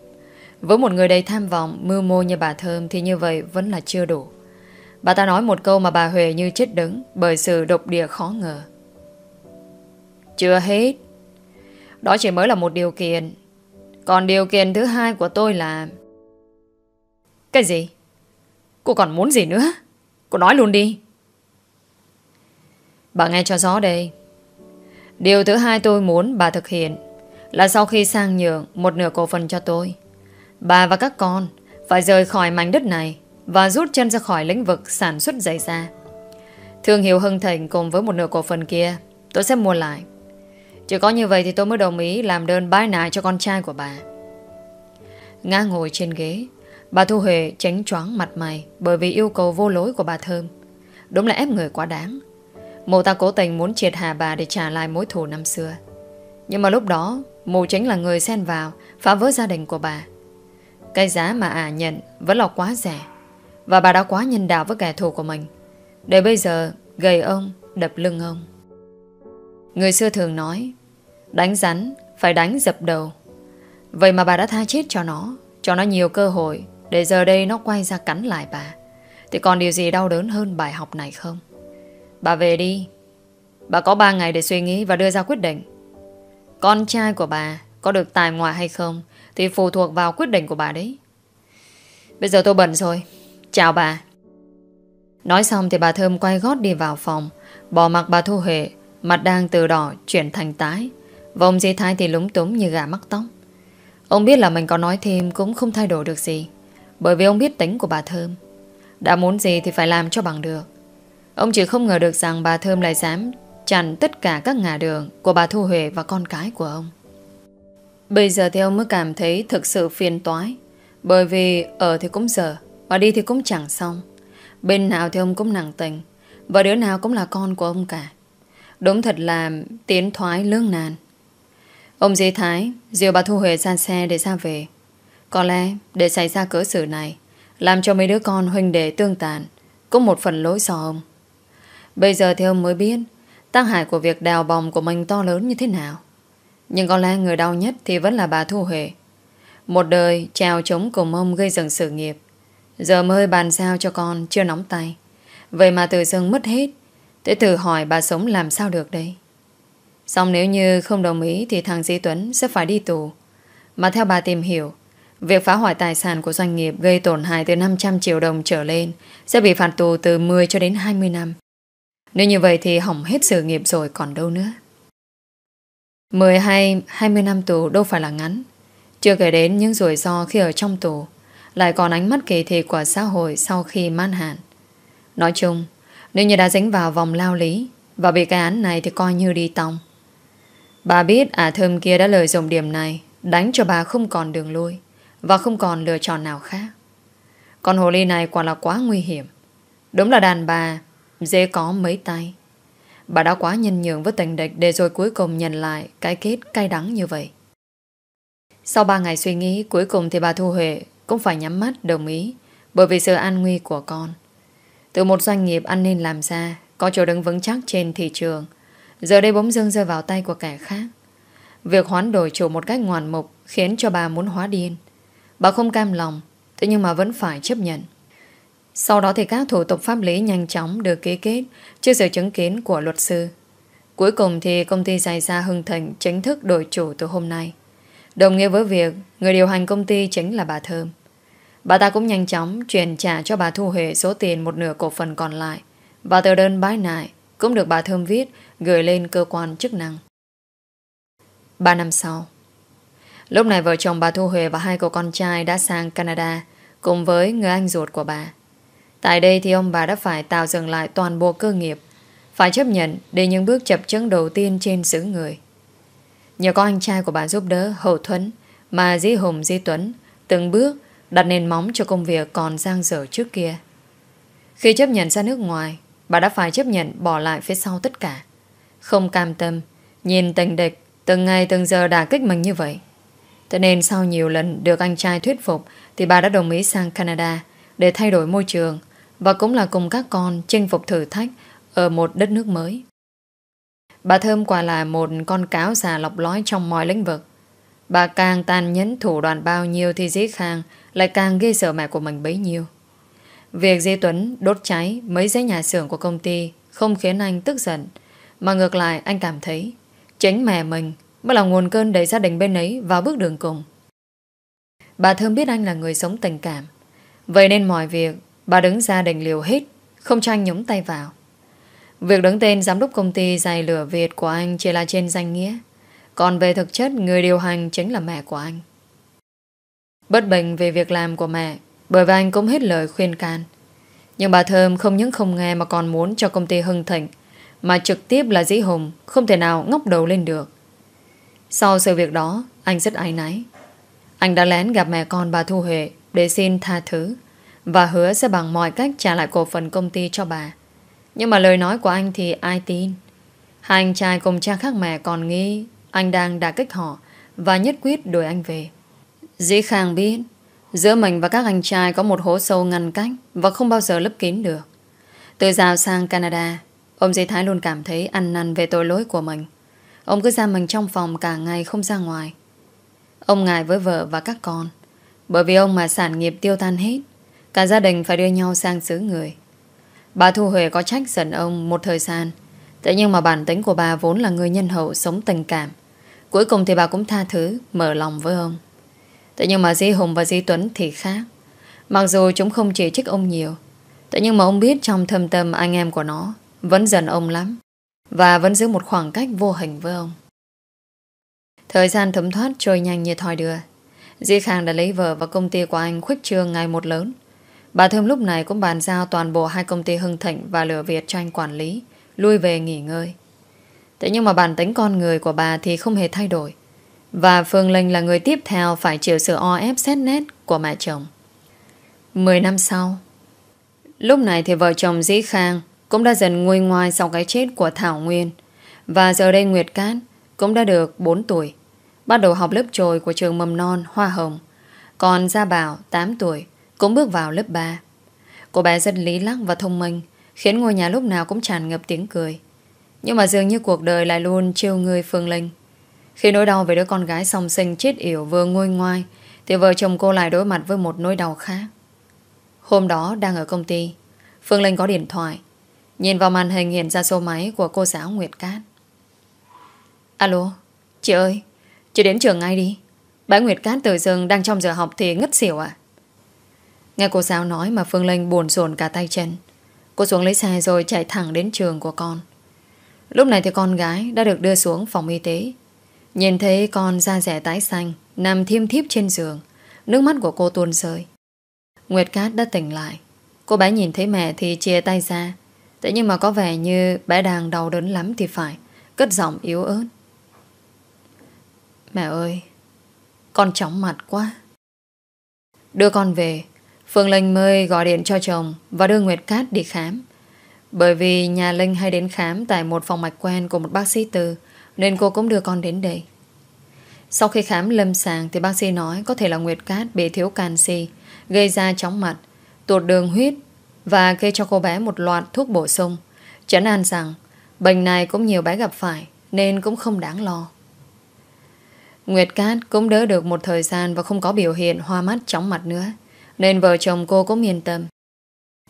Với một người đầy tham vọng Mưu mô như bà Thơm thì như vậy vẫn là chưa đủ Bà ta nói một câu mà bà Huệ như chết đứng bởi sự độc địa khó ngờ. Chưa hết. Đó chỉ mới là một điều kiện. Còn điều kiện thứ hai của tôi là... Cái gì? Cô còn muốn gì nữa? Cô nói luôn đi. Bà nghe cho rõ đây. Điều thứ hai tôi muốn bà thực hiện là sau khi sang nhượng một nửa cổ phần cho tôi, bà và các con phải rời khỏi mảnh đất này và rút chân ra khỏi lĩnh vực sản xuất giày da. Thương hiệu Hưng Thịnh cùng với một nửa cổ phần kia, tôi sẽ mua lại. Chỉ có như vậy thì tôi mới đồng ý làm đơn bái nại cho con trai của bà. Ngã ngồi trên ghế, bà Thu Huệ tránh choáng mặt mày bởi vì yêu cầu vô lối của bà Thơm. Đúng là ép người quá đáng. Mụ ta cố tình muốn triệt hạ bà để trả lại mối thù năm xưa. Nhưng mà lúc đó, mụ chính là người xen vào, phá vỡ gia đình của bà. Cái giá mà ả à nhận vẫn là quá rẻ. Và bà đã quá nhân đạo với kẻ thù của mình Để bây giờ gầy ông Đập lưng ông Người xưa thường nói Đánh rắn phải đánh dập đầu Vậy mà bà đã tha chết cho nó Cho nó nhiều cơ hội Để giờ đây nó quay ra cắn lại bà Thì còn điều gì đau đớn hơn bài học này không Bà về đi Bà có 3 ngày để suy nghĩ và đưa ra quyết định Con trai của bà Có được tài ngoại hay không Thì phụ thuộc vào quyết định của bà đấy Bây giờ tôi bận rồi Chào bà Nói xong thì bà Thơm quay gót đi vào phòng Bỏ mặt bà Thu Huệ Mặt đang từ đỏ chuyển thành tái Vòng dây thai thì lúng túng như gà mắc tóc Ông biết là mình có nói thêm Cũng không thay đổi được gì Bởi vì ông biết tính của bà Thơm Đã muốn gì thì phải làm cho bằng được Ông chỉ không ngờ được rằng bà Thơm lại dám Chặn tất cả các ngả đường Của bà Thu Huệ và con cái của ông Bây giờ thì ông mới cảm thấy Thực sự phiền toái Bởi vì ở thì cũng dở mà đi thì cũng chẳng xong Bên nào thì ông cũng nặng tình Và đứa nào cũng là con của ông cả Đúng thật là tiến thoái lương nàn Ông dì Thái Dìu bà Thu Huệ ra xe để ra về Có lẽ để xảy ra cỡ sự này Làm cho mấy đứa con huynh đệ tương tàn Cũng một phần lỗi do ông Bây giờ thì ông mới biết Tác hại của việc đào bòng của mình to lớn như thế nào Nhưng có lẽ người đau nhất Thì vẫn là bà Thu Huệ Một đời trèo chống cùng ông gây dần sự nghiệp Giờ mới bàn sao cho con Chưa nóng tay Vậy mà từ dưng mất hết Thế thử hỏi bà sống làm sao được đấy Xong nếu như không đồng ý Thì thằng Di Tuấn sẽ phải đi tù Mà theo bà tìm hiểu Việc phá hoại tài sản của doanh nghiệp gây tổn hại từ 500 triệu đồng trở lên sẽ bị phạt tù từ 10 cho đến 20 năm. Nếu như vậy thì hỏng hết sự nghiệp rồi còn đâu nữa. 10 hay 20 năm tù đâu phải là ngắn. Chưa kể đến những rủi ro khi ở trong tù. Lại còn ánh mắt kỳ thị của xã hội Sau khi man hạn Nói chung Nếu như đã dính vào vòng lao lý Và bị cái án này thì coi như đi tòng Bà biết ả à thơm kia đã lợi dụng điểm này Đánh cho bà không còn đường lui Và không còn lựa chọn nào khác Con hồ ly này quả là quá nguy hiểm Đúng là đàn bà Dễ có mấy tay Bà đã quá nhân nhường với tình địch Để rồi cuối cùng nhận lại cái kết cay đắng như vậy Sau 3 ngày suy nghĩ Cuối cùng thì bà Thu Huệ cũng phải nhắm mắt đồng ý bởi vì sự an nguy của con. Từ một doanh nghiệp ăn nên làm ra, có chỗ đứng vững chắc trên thị trường, giờ đây bỗng dưng rơi vào tay của kẻ khác. Việc hoán đổi chủ một cách ngoan mục khiến cho bà muốn hóa điên. Bà không cam lòng, thế nhưng mà vẫn phải chấp nhận. Sau đó thì các thủ tục pháp lý nhanh chóng được ký kết trước sự chứng kiến của luật sư. Cuối cùng thì công ty dài ra Hưng Thành chính thức đổi chủ từ hôm nay. Đồng nghĩa với việc người điều hành công ty chính là bà Thơm. Bà ta cũng nhanh chóng truyền trả cho bà Thu Huệ số tiền một nửa cổ phần còn lại và tờ đơn bái nại cũng được bà Thơm viết gửi lên cơ quan chức năng. Ba năm sau Lúc này vợ chồng bà Thu Huệ và hai cậu con trai đã sang Canada cùng với người anh ruột của bà. Tại đây thì ông bà đã phải tạo dừng lại toàn bộ cơ nghiệp, phải chấp nhận để những bước chập chững đầu tiên trên xứ người. Nhờ có anh trai của bà giúp đỡ hậu thuẫn mà Di Hùng Di Tuấn từng bước đặt nền móng cho công việc còn giang dở trước kia. Khi chấp nhận ra nước ngoài, bà đã phải chấp nhận bỏ lại phía sau tất cả. Không cam tâm, nhìn tình địch từng ngày từng giờ đả kích mình như vậy. Thế nên sau nhiều lần được anh trai thuyết phục thì bà đã đồng ý sang Canada để thay đổi môi trường và cũng là cùng các con chinh phục thử thách ở một đất nước mới. Bà Thơm quả là một con cáo già lọc lói trong mọi lĩnh vực. Bà càng tàn nhẫn thủ đoạn bao nhiêu thì Dĩ Khang lại càng ghi sợ mẹ của mình bấy nhiêu. Việc Di Tuấn đốt cháy mấy giấy nhà xưởng của công ty không khiến anh tức giận. Mà ngược lại anh cảm thấy chính mẹ mình mới là nguồn cơn đẩy gia đình bên ấy vào bước đường cùng. Bà Thơm biết anh là người sống tình cảm. Vậy nên mọi việc bà đứng ra đành liều hết không cho anh nhúng tay vào. Việc đứng tên giám đốc công ty giày lửa Việt của anh chỉ là trên danh nghĩa. Còn về thực chất, người điều hành chính là mẹ của anh. Bất bình về việc làm của mẹ, bởi vì anh cũng hết lời khuyên can. Nhưng bà Thơm không những không nghe mà còn muốn cho công ty hưng thịnh, mà trực tiếp là dĩ hùng, không thể nào ngóc đầu lên được. Sau sự việc đó, anh rất áy náy. Anh đã lén gặp mẹ con bà Thu Huệ để xin tha thứ và hứa sẽ bằng mọi cách trả lại cổ phần công ty cho bà. Nhưng mà lời nói của anh thì ai tin Hai anh trai cùng cha khác mẹ còn nghĩ Anh đang đả kích họ Và nhất quyết đuổi anh về Dĩ Khang biết Giữa mình và các anh trai có một hố sâu ngăn cách Và không bao giờ lấp kín được Từ giàu sang Canada Ông Dĩ Thái luôn cảm thấy ăn năn về tội lỗi của mình Ông cứ ra mình trong phòng cả ngày không ra ngoài Ông ngại với vợ và các con Bởi vì ông mà sản nghiệp tiêu tan hết Cả gia đình phải đưa nhau sang xứ người Bà Thu Huệ có trách giận ông một thời gian Thế nhưng mà bản tính của bà vốn là người nhân hậu sống tình cảm Cuối cùng thì bà cũng tha thứ Mở lòng với ông Thế nhưng mà Di Hùng và Di Tuấn thì khác Mặc dù chúng không chỉ trích ông nhiều Thế nhưng mà ông biết trong thâm tâm anh em của nó Vẫn giận ông lắm Và vẫn giữ một khoảng cách vô hình với ông Thời gian thấm thoát trôi nhanh như thoi đưa Di Khang đã lấy vợ và công ty của anh khuếch trương ngày một lớn Bà Thơm lúc này cũng bàn giao toàn bộ hai công ty Hưng Thịnh và Lửa Việt cho anh quản lý, lui về nghỉ ngơi. Thế nhưng mà bản tính con người của bà thì không hề thay đổi. Và Phương Linh là người tiếp theo phải chịu sự o ép xét nét của mẹ chồng. Mười năm sau, lúc này thì vợ chồng Dĩ Khang cũng đã dần nguôi ngoai sau cái chết của Thảo Nguyên. Và giờ đây Nguyệt Cát cũng đã được 4 tuổi, bắt đầu học lớp trồi của trường mầm non Hoa Hồng. Còn Gia Bảo 8 tuổi, cũng bước vào lớp 3. Cô bé rất lý lắc và thông minh, khiến ngôi nhà lúc nào cũng tràn ngập tiếng cười. Nhưng mà dường như cuộc đời lại luôn trêu người Phương Linh. Khi nỗi đau về đứa con gái song sinh chết yểu vừa nguôi ngoai, thì vợ chồng cô lại đối mặt với một nỗi đau khác. Hôm đó đang ở công ty, Phương Linh có điện thoại. Nhìn vào màn hình hiện ra số máy của cô giáo Nguyệt Cát. Alo, chị ơi, chị đến trường ngay đi. Bãi Nguyệt Cát từ rừng đang trong giờ học thì ngất xỉu à? Nghe cô giáo nói mà Phương Linh buồn rồn cả tay chân. Cô xuống lấy xe rồi chạy thẳng đến trường của con. Lúc này thì con gái đã được đưa xuống phòng y tế. Nhìn thấy con da rẻ tái xanh, nằm thiêm thiếp trên giường. Nước mắt của cô tuôn rơi. Nguyệt Cát đã tỉnh lại. Cô bé nhìn thấy mẹ thì chia tay ra. Thế nhưng mà có vẻ như bé đang đau đớn lắm thì phải. Cất giọng yếu ớt. Mẹ ơi, con chóng mặt quá. Đưa con về, Phương Linh mới gọi điện cho chồng và đưa Nguyệt Cát đi khám. Bởi vì nhà Linh hay đến khám tại một phòng mạch quen của một bác sĩ tư nên cô cũng đưa con đến đây. Sau khi khám lâm sàng thì bác sĩ nói có thể là Nguyệt Cát bị thiếu canxi gây ra chóng mặt, tuột đường huyết và gây cho cô bé một loạt thuốc bổ sung. Chấn an rằng bệnh này cũng nhiều bé gặp phải nên cũng không đáng lo. Nguyệt Cát cũng đỡ được một thời gian và không có biểu hiện hoa mắt chóng mặt nữa. Nên vợ chồng cô cũng yên tâm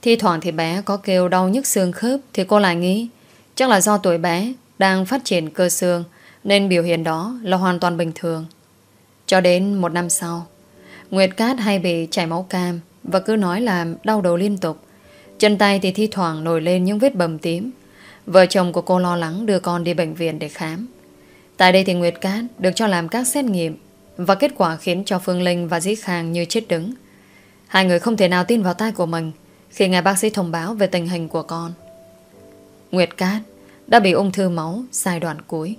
Thi thoảng thì bé có kêu đau nhức xương khớp Thì cô lại nghĩ Chắc là do tuổi bé đang phát triển cơ xương Nên biểu hiện đó là hoàn toàn bình thường Cho đến một năm sau Nguyệt Cát hay bị chảy máu cam Và cứ nói là đau đầu liên tục Chân tay thì thi thoảng nổi lên những vết bầm tím Vợ chồng của cô lo lắng đưa con đi bệnh viện để khám Tại đây thì Nguyệt Cát được cho làm các xét nghiệm Và kết quả khiến cho Phương Linh và Dĩ Khang như chết đứng Hai người không thể nào tin vào tai của mình khi nghe bác sĩ thông báo về tình hình của con. Nguyệt Cát đã bị ung thư máu giai đoạn cuối.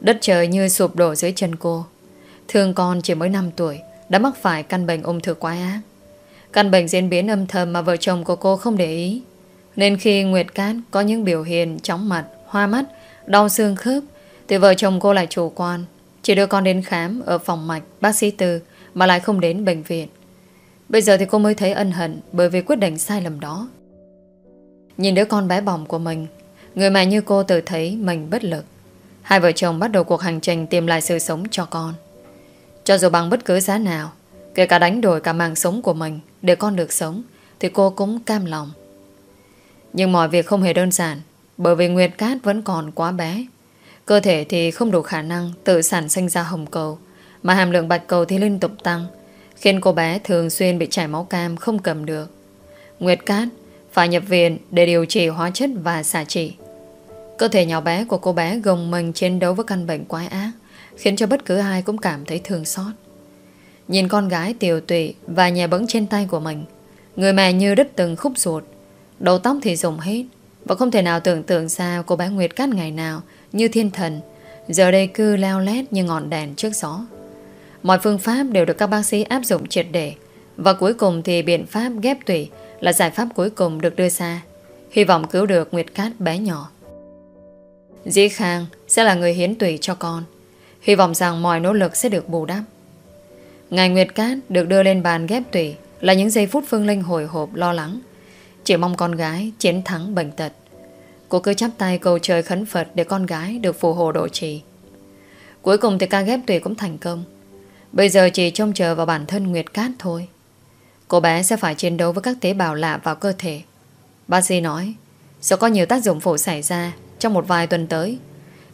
Đất trời như sụp đổ dưới chân cô. Thương con chỉ mới 5 tuổi đã mắc phải căn bệnh ung thư quái ác. Căn bệnh diễn biến âm thầm mà vợ chồng của cô không để ý. Nên khi Nguyệt Cát có những biểu hiện chóng mặt, hoa mắt, đau xương khớp thì vợ chồng cô lại chủ quan. Chỉ đưa con đến khám ở phòng mạch bác sĩ tư mà lại không đến bệnh viện. Bây giờ thì cô mới thấy ân hận Bởi vì quyết định sai lầm đó Nhìn đứa con bé bỏng của mình Người mẹ như cô tự thấy mình bất lực Hai vợ chồng bắt đầu cuộc hành trình Tìm lại sự sống cho con Cho dù bằng bất cứ giá nào Kể cả đánh đổi cả mạng sống của mình Để con được sống Thì cô cũng cam lòng Nhưng mọi việc không hề đơn giản Bởi vì Nguyệt Cát vẫn còn quá bé Cơ thể thì không đủ khả năng Tự sản sinh ra hồng cầu Mà hàm lượng bạch cầu thì liên tục tăng khiến cô bé thường xuyên bị chảy máu cam không cầm được. Nguyệt Cát phải nhập viện để điều trị hóa chất và xả trị. Cơ thể nhỏ bé của cô bé gồng mình chiến đấu với căn bệnh quái ác, khiến cho bất cứ ai cũng cảm thấy thương xót. Nhìn con gái tiểu tụy và nhà bẫng trên tay của mình, người mẹ như đứt từng khúc ruột, đầu tóc thì rụng hết, và không thể nào tưởng tượng sao cô bé Nguyệt Cát ngày nào như thiên thần, giờ đây cứ leo lét như ngọn đèn trước gió. Mọi phương pháp đều được các bác sĩ áp dụng triệt để Và cuối cùng thì biện pháp ghép tủy Là giải pháp cuối cùng được đưa ra Hy vọng cứu được Nguyệt Cát bé nhỏ Dĩ Khang sẽ là người hiến tủy cho con Hy vọng rằng mọi nỗ lực sẽ được bù đắp Ngày Nguyệt Cát được đưa lên bàn ghép tủy Là những giây phút Phương Linh hồi hộp lo lắng Chỉ mong con gái chiến thắng bệnh tật Cô cứ chắp tay cầu trời khấn Phật Để con gái được phù hộ độ trì Cuối cùng thì ca ghép tủy cũng thành công Bây giờ chỉ trông chờ vào bản thân Nguyệt Cát thôi. Cô bé sẽ phải chiến đấu với các tế bào lạ vào cơ thể. Bác sĩ nói, sẽ có nhiều tác dụng phụ xảy ra trong một vài tuần tới.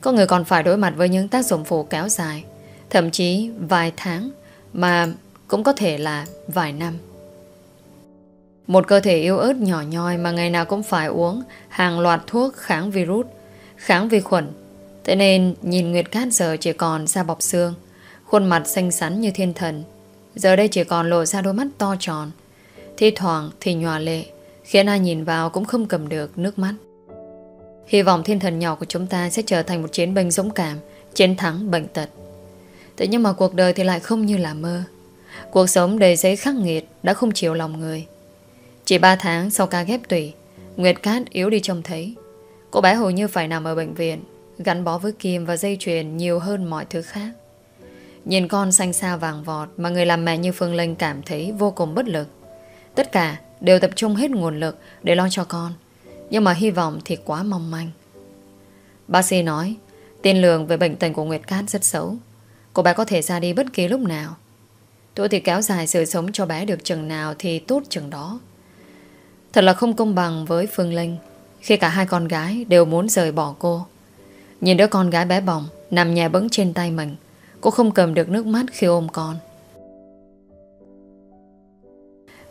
Có người còn phải đối mặt với những tác dụng phụ kéo dài, thậm chí vài tháng mà cũng có thể là vài năm. Một cơ thể yếu ớt nhỏ nhoi mà ngày nào cũng phải uống hàng loạt thuốc kháng virus, kháng vi khuẩn. Thế nên nhìn Nguyệt Cát giờ chỉ còn da bọc xương, Khuôn mặt xanh xắn như thiên thần Giờ đây chỉ còn lộ ra đôi mắt to tròn Thi thoảng thì nhòa lệ Khiến ai nhìn vào cũng không cầm được nước mắt Hy vọng thiên thần nhỏ của chúng ta Sẽ trở thành một chiến binh dũng cảm Chiến thắng bệnh tật Thế nhưng mà cuộc đời thì lại không như là mơ Cuộc sống đầy giấy khắc nghiệt Đã không chiều lòng người Chỉ 3 tháng sau ca ghép tủy Nguyệt Cát yếu đi trông thấy Cô bé hầu như phải nằm ở bệnh viện Gắn bó với kim và dây chuyền nhiều hơn mọi thứ khác Nhìn con xanh xa vàng vọt mà người làm mẹ như Phương Linh cảm thấy vô cùng bất lực. Tất cả đều tập trung hết nguồn lực để lo cho con. Nhưng mà hy vọng thì quá mong manh. Bác sĩ nói, tiên lượng về bệnh tình của Nguyệt Cát rất xấu. Cô bé có thể ra đi bất kỳ lúc nào. Tôi thì kéo dài sự sống cho bé được chừng nào thì tốt chừng đó. Thật là không công bằng với Phương Linh khi cả hai con gái đều muốn rời bỏ cô. Nhìn đứa con gái bé bỏng nằm nhẹ bẫng trên tay mình. Cô không cầm được nước mắt khi ôm con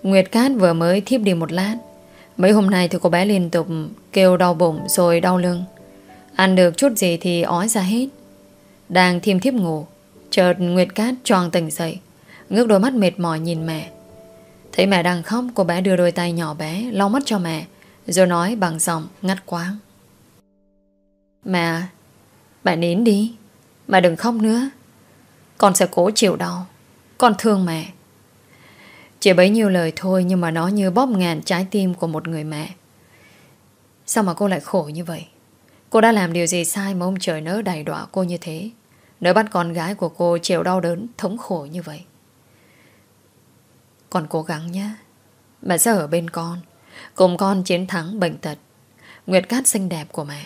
Nguyệt Cát vừa mới thiếp đi một lát Mấy hôm nay thì cô bé liên tục Kêu đau bụng rồi đau lưng Ăn được chút gì thì ói ra hết Đang thiêm thiếp ngủ Chợt Nguyệt Cát tròn tỉnh dậy Ngước đôi mắt mệt mỏi nhìn mẹ Thấy mẹ đang khóc Cô bé đưa đôi tay nhỏ bé lau mắt cho mẹ Rồi nói bằng giọng ngắt quáng Mẹ Mẹ nín đi Mẹ đừng khóc nữa con sẽ cố chịu đau Con thương mẹ Chỉ bấy nhiêu lời thôi Nhưng mà nó như bóp ngàn trái tim của một người mẹ Sao mà cô lại khổ như vậy Cô đã làm điều gì sai Mà ông trời nỡ đầy đọa cô như thế Nỡ bắt con gái của cô chịu đau đớn Thống khổ như vậy Con cố gắng nhé Mẹ sẽ ở bên con Cùng con chiến thắng bệnh tật Nguyệt cát xinh đẹp của mẹ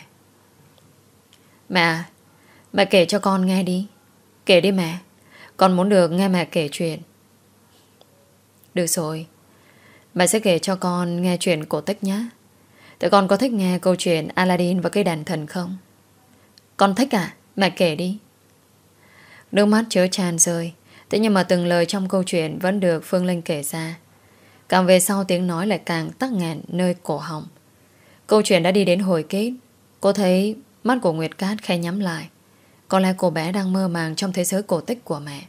Mẹ à, Mẹ kể cho con nghe đi Kể đi mẹ Con muốn được nghe mẹ kể chuyện Được rồi Mẹ sẽ kể cho con nghe chuyện cổ tích nhé Thế con có thích nghe câu chuyện Aladdin và cây đàn thần không? Con thích à? Mẹ kể đi đôi mắt chớ tràn rơi Thế nhưng mà từng lời trong câu chuyện Vẫn được Phương Linh kể ra Càng về sau tiếng nói lại càng tắc nghẹn Nơi cổ họng Câu chuyện đã đi đến hồi kết Cô thấy mắt của Nguyệt Cát khẽ nhắm lại có lẽ cô bé đang mơ màng trong thế giới cổ tích của mẹ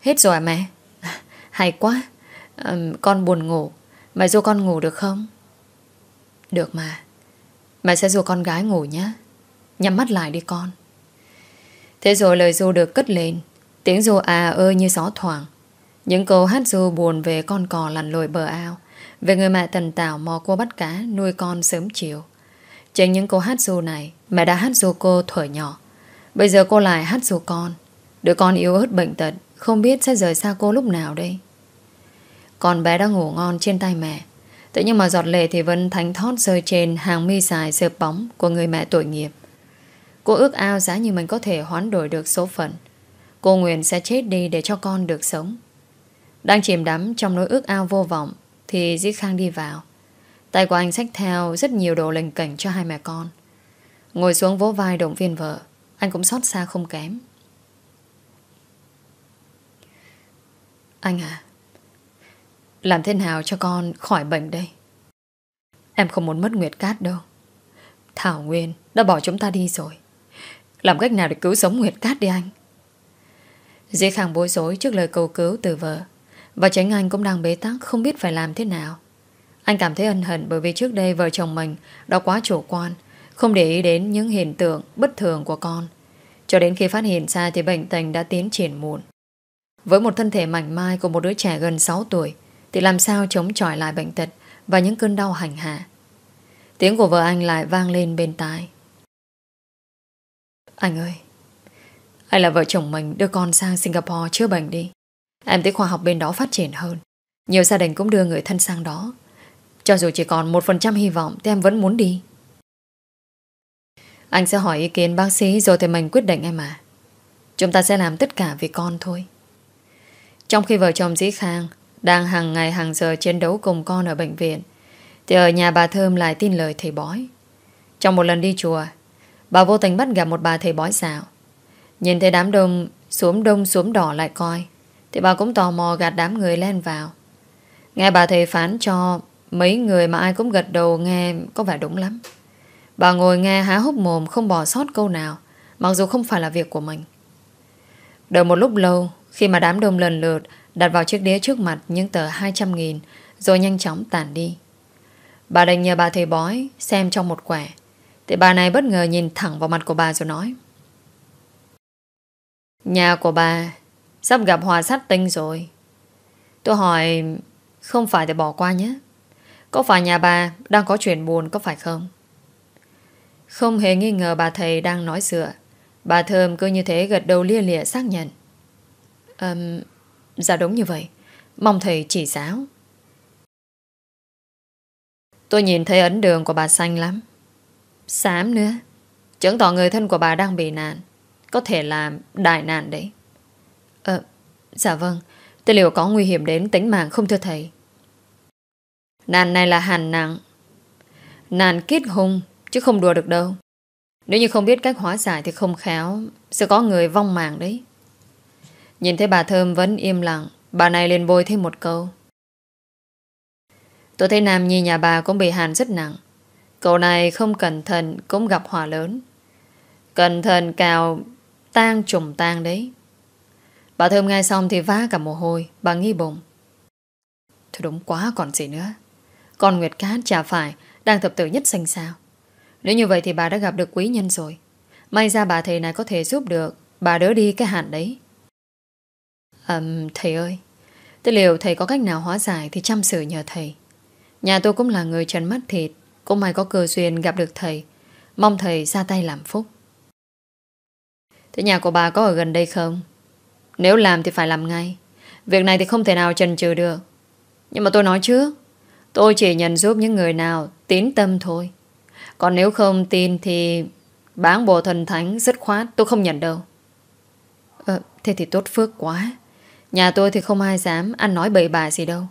Hết rồi à, mẹ Hay quá à, Con buồn ngủ Mẹ du con ngủ được không Được mà Mẹ sẽ du con gái ngủ nhé Nhắm mắt lại đi con Thế rồi lời du được cất lên Tiếng du à ơi như gió thoảng Những câu hát du buồn về con cò lằn lội bờ ao Về người mẹ tần tảo mò cua bắt cá Nuôi con sớm chiều Chính những câu hát ru này Mẹ đã hát ru cô thở nhỏ Bây giờ cô lại hát ru con Đứa con yếu ớt bệnh tật Không biết sẽ rời xa cô lúc nào đây Con bé đang ngủ ngon trên tay mẹ Thế nhiên mà giọt lệ thì vẫn thánh thót rơi trên hàng mi dài dợp bóng của người mẹ tội nghiệp. Cô ước ao giá như mình có thể hoán đổi được số phận. Cô nguyện sẽ chết đi để cho con được sống. Đang chìm đắm trong nỗi ước ao vô vọng thì Di Khang đi vào. Tay của anh xách theo rất nhiều đồ lệnh cảnh cho hai mẹ con. Ngồi xuống vỗ vai động viên vợ, anh cũng xót xa không kém. Anh à, làm thế nào cho con khỏi bệnh đây? Em không muốn mất Nguyệt Cát đâu. Thảo Nguyên đã bỏ chúng ta đi rồi. Làm cách nào để cứu sống Nguyệt Cát đi anh? Dễ Khang bối rối trước lời cầu cứu từ vợ. Và tránh anh cũng đang bế tắc không biết phải làm thế nào. Anh cảm thấy ân hận bởi vì trước đây vợ chồng mình đã quá chủ quan, không để ý đến những hiện tượng bất thường của con. Cho đến khi phát hiện ra thì bệnh tình đã tiến triển muộn. Với một thân thể mảnh mai của một đứa trẻ gần 6 tuổi thì làm sao chống chọi lại bệnh tật và những cơn đau hành hạ. Tiếng của vợ anh lại vang lên bên tai. Anh ơi, hay là vợ chồng mình đưa con sang Singapore chữa bệnh đi. Em thấy khoa học bên đó phát triển hơn. Nhiều gia đình cũng đưa người thân sang đó cho dù chỉ còn 1% hy vọng Thì em vẫn muốn đi Anh sẽ hỏi ý kiến bác sĩ Rồi thì mình quyết định em à Chúng ta sẽ làm tất cả vì con thôi Trong khi vợ chồng Dĩ Khang Đang hàng ngày hàng giờ chiến đấu cùng con ở bệnh viện Thì ở nhà bà Thơm lại tin lời thầy bói Trong một lần đi chùa Bà vô tình bắt gặp một bà thầy bói xạo Nhìn thấy đám đông xuống đông xuống đỏ lại coi Thì bà cũng tò mò gạt đám người len vào Nghe bà thầy phán cho Mấy người mà ai cũng gật đầu nghe có vẻ đúng lắm. Bà ngồi nghe há hốc mồm không bỏ sót câu nào, mặc dù không phải là việc của mình. Đợi một lúc lâu, khi mà đám đông lần lượt đặt vào chiếc đĩa trước mặt những tờ 200.000 rồi nhanh chóng tản đi. Bà đành nhờ bà thầy bói xem trong một quẻ. Thì bà này bất ngờ nhìn thẳng vào mặt của bà rồi nói. Nhà của bà sắp gặp hòa sát tinh rồi. Tôi hỏi không phải để bỏ qua nhé. Có phải nhà bà đang có chuyện buồn có phải không? Không hề nghi ngờ bà thầy đang nói sửa. Bà Thơm cứ như thế gật đầu lia lịa xác nhận. Um, dạ đúng như vậy. Mong thầy chỉ giáo. Tôi nhìn thấy ấn đường của bà xanh lắm. Xám nữa. Chứng tỏ người thân của bà đang bị nạn. Có thể là đại nạn đấy. Ờ, dạ vâng. Tôi liệu có nguy hiểm đến tính mạng không thưa thầy? nàn này là hàn nặng, nàn kết hung Chứ không đùa được đâu Nếu như không biết cách hóa giải thì không khéo Sẽ có người vong mạng đấy Nhìn thấy bà Thơm vẫn im lặng Bà này liền bôi thêm một câu Tôi thấy Nam Nhi nhà bà cũng bị hàn rất nặng Cậu này không cẩn thận Cũng gặp hỏa lớn Cẩn thận cào tan trùng tan đấy Bà Thơm nghe xong thì vá cả mồ hôi Bà nghi bụng Thôi đúng quá còn gì nữa còn Nguyệt Cát chả phải Đang thập tử nhất sinh sao Nếu như vậy thì bà đã gặp được quý nhân rồi May ra bà thầy này có thể giúp được Bà đỡ đi cái hạn đấy Ừm thầy ơi Thế liệu thầy có cách nào hóa giải Thì chăm sự nhờ thầy Nhà tôi cũng là người trần mắt thịt Cũng may có cơ duyên gặp được thầy Mong thầy ra tay làm phúc Thế nhà của bà có ở gần đây không? Nếu làm thì phải làm ngay Việc này thì không thể nào chần chừ được Nhưng mà tôi nói trước Tôi chỉ nhận giúp những người nào tín tâm thôi. Còn nếu không tin thì bán bồ thần thánh dứt khoát tôi không nhận đâu. Ờ, thế thì tốt phước quá. Nhà tôi thì không ai dám ăn nói bậy bạ gì đâu.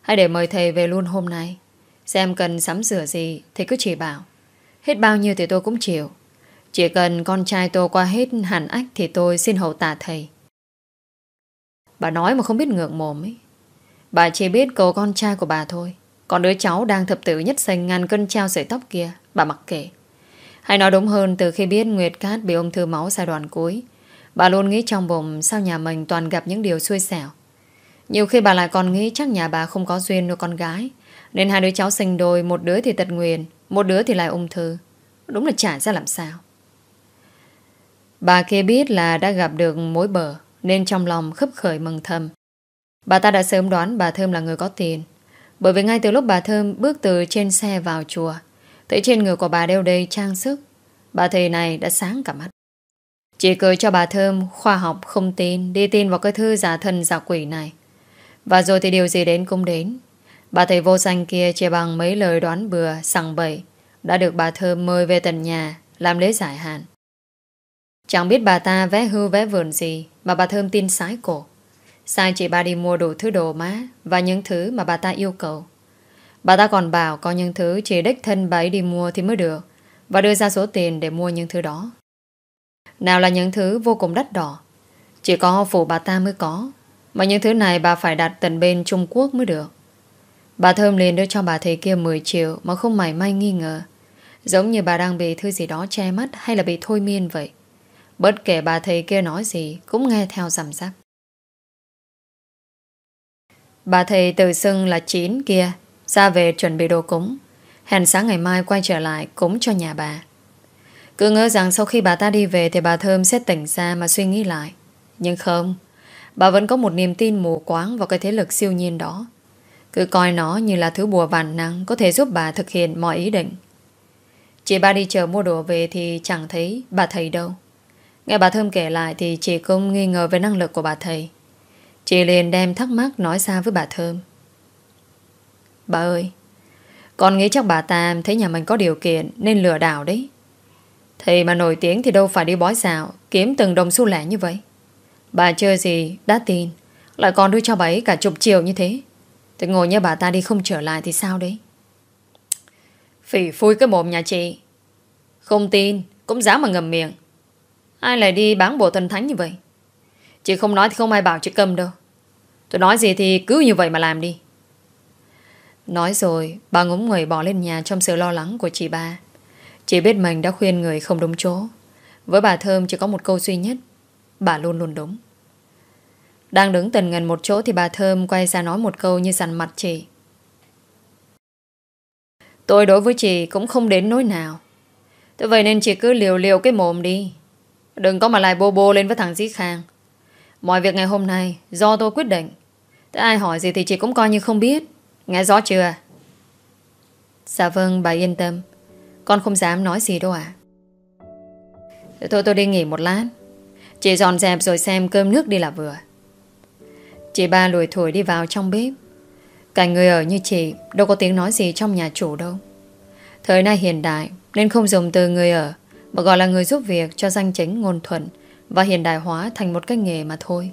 Hãy để mời thầy về luôn hôm nay. Xem cần sắm sửa gì thì cứ chỉ bảo. Hết bao nhiêu thì tôi cũng chịu. Chỉ cần con trai tôi qua hết hàn ách thì tôi xin hầu tạ thầy. Bà nói mà không biết ngược mồm ấy. Bà chỉ biết cầu con trai của bà thôi. Còn đứa cháu đang thập tử nhất sinh ngàn cân treo sợi tóc kia Bà mặc kệ Hay nói đúng hơn từ khi biết Nguyệt Cát bị ung thư máu giai đoạn cuối Bà luôn nghĩ trong bụng sao nhà mình toàn gặp những điều xui xẻo Nhiều khi bà lại còn nghĩ chắc nhà bà không có duyên nuôi con gái Nên hai đứa cháu sinh đôi Một đứa thì tật nguyền Một đứa thì lại ung thư Đúng là chả ra làm sao Bà kia biết là đã gặp được mối bờ Nên trong lòng khấp khởi mừng thầm Bà ta đã sớm đoán bà Thơm là người có tiền bởi vì ngay từ lúc bà Thơm bước từ trên xe vào chùa Thấy trên người của bà đeo đầy trang sức Bà thầy này đã sáng cả mắt Chỉ cười cho bà Thơm khoa học không tin Đi tin vào cái thư giả thần giả quỷ này Và rồi thì điều gì đến cũng đến Bà thầy vô danh kia chỉ bằng mấy lời đoán bừa sằng bậy Đã được bà Thơm mời về tận nhà Làm lễ giải hạn Chẳng biết bà ta vé hư vé vườn gì Mà bà Thơm tin sái cổ Sai chị ba đi mua đủ thứ đồ má Và những thứ mà bà ta yêu cầu Bà ta còn bảo có những thứ Chỉ đích thân bà ấy đi mua thì mới được Và đưa ra số tiền để mua những thứ đó Nào là những thứ vô cùng đắt đỏ Chỉ có phủ bà ta mới có Mà những thứ này bà phải đặt tận bên Trung Quốc mới được Bà Thơm liền đưa cho bà thầy kia 10 triệu Mà không mảy may nghi ngờ Giống như bà đang bị thứ gì đó che mắt Hay là bị thôi miên vậy Bất kể bà thầy kia nói gì Cũng nghe theo giảm rắc Bà thầy tự xưng là chín kia Ra về chuẩn bị đồ cúng Hẹn sáng ngày mai quay trở lại cúng cho nhà bà Cứ ngỡ rằng sau khi bà ta đi về Thì bà Thơm sẽ tỉnh ra mà suy nghĩ lại Nhưng không Bà vẫn có một niềm tin mù quáng vào cái thế lực siêu nhiên đó Cứ coi nó như là thứ bùa vạn năng Có thể giúp bà thực hiện mọi ý định Chị ba đi chờ mua đồ về Thì chẳng thấy bà thầy đâu Nghe bà Thơm kể lại Thì chị cũng nghi ngờ về năng lực của bà thầy Chị liền đem thắc mắc nói ra với bà Thơm. Bà ơi, con nghĩ chắc bà ta thấy nhà mình có điều kiện nên lừa đảo đấy. thì mà nổi tiếng thì đâu phải đi bói xạo, kiếm từng đồng xu lẻ như vậy. Bà chơi gì, đã tin, lại còn đưa cho bà ấy cả chục triệu như thế. Thì ngồi nhà bà ta đi không trở lại thì sao đấy? Phỉ phui cái mồm nhà chị. Không tin, cũng dám mà ngầm miệng. Ai lại đi bán bộ thần thánh như vậy? Chị không nói thì không ai bảo chị cầm đâu. Tôi nói gì thì cứ như vậy mà làm đi. Nói rồi, bà ngúng người bỏ lên nhà trong sự lo lắng của chị ba. Chị biết mình đã khuyên người không đúng chỗ. Với bà Thơm chỉ có một câu duy nhất. Bà luôn luôn đúng. Đang đứng tần ngần một chỗ thì bà Thơm quay ra nói một câu như sàn mặt chị. Tôi đối với chị cũng không đến nỗi nào. Thế vậy nên chị cứ liều liều cái mồm đi. Đừng có mà lại bô bô lên với thằng Dĩ Khang. Mọi việc ngày hôm nay do tôi quyết định. Thế ai hỏi gì thì chị cũng coi như không biết Nghe rõ chưa Dạ vâng bà yên tâm Con không dám nói gì đâu ạ thôi tôi đi nghỉ một lát Chị dọn dẹp rồi xem cơm nước đi là vừa Chị ba lùi thổi đi vào trong bếp Cả người ở như chị Đâu có tiếng nói gì trong nhà chủ đâu Thời nay hiện đại Nên không dùng từ người ở Mà gọi là người giúp việc cho danh chính ngôn thuận Và hiện đại hóa thành một cái nghề mà thôi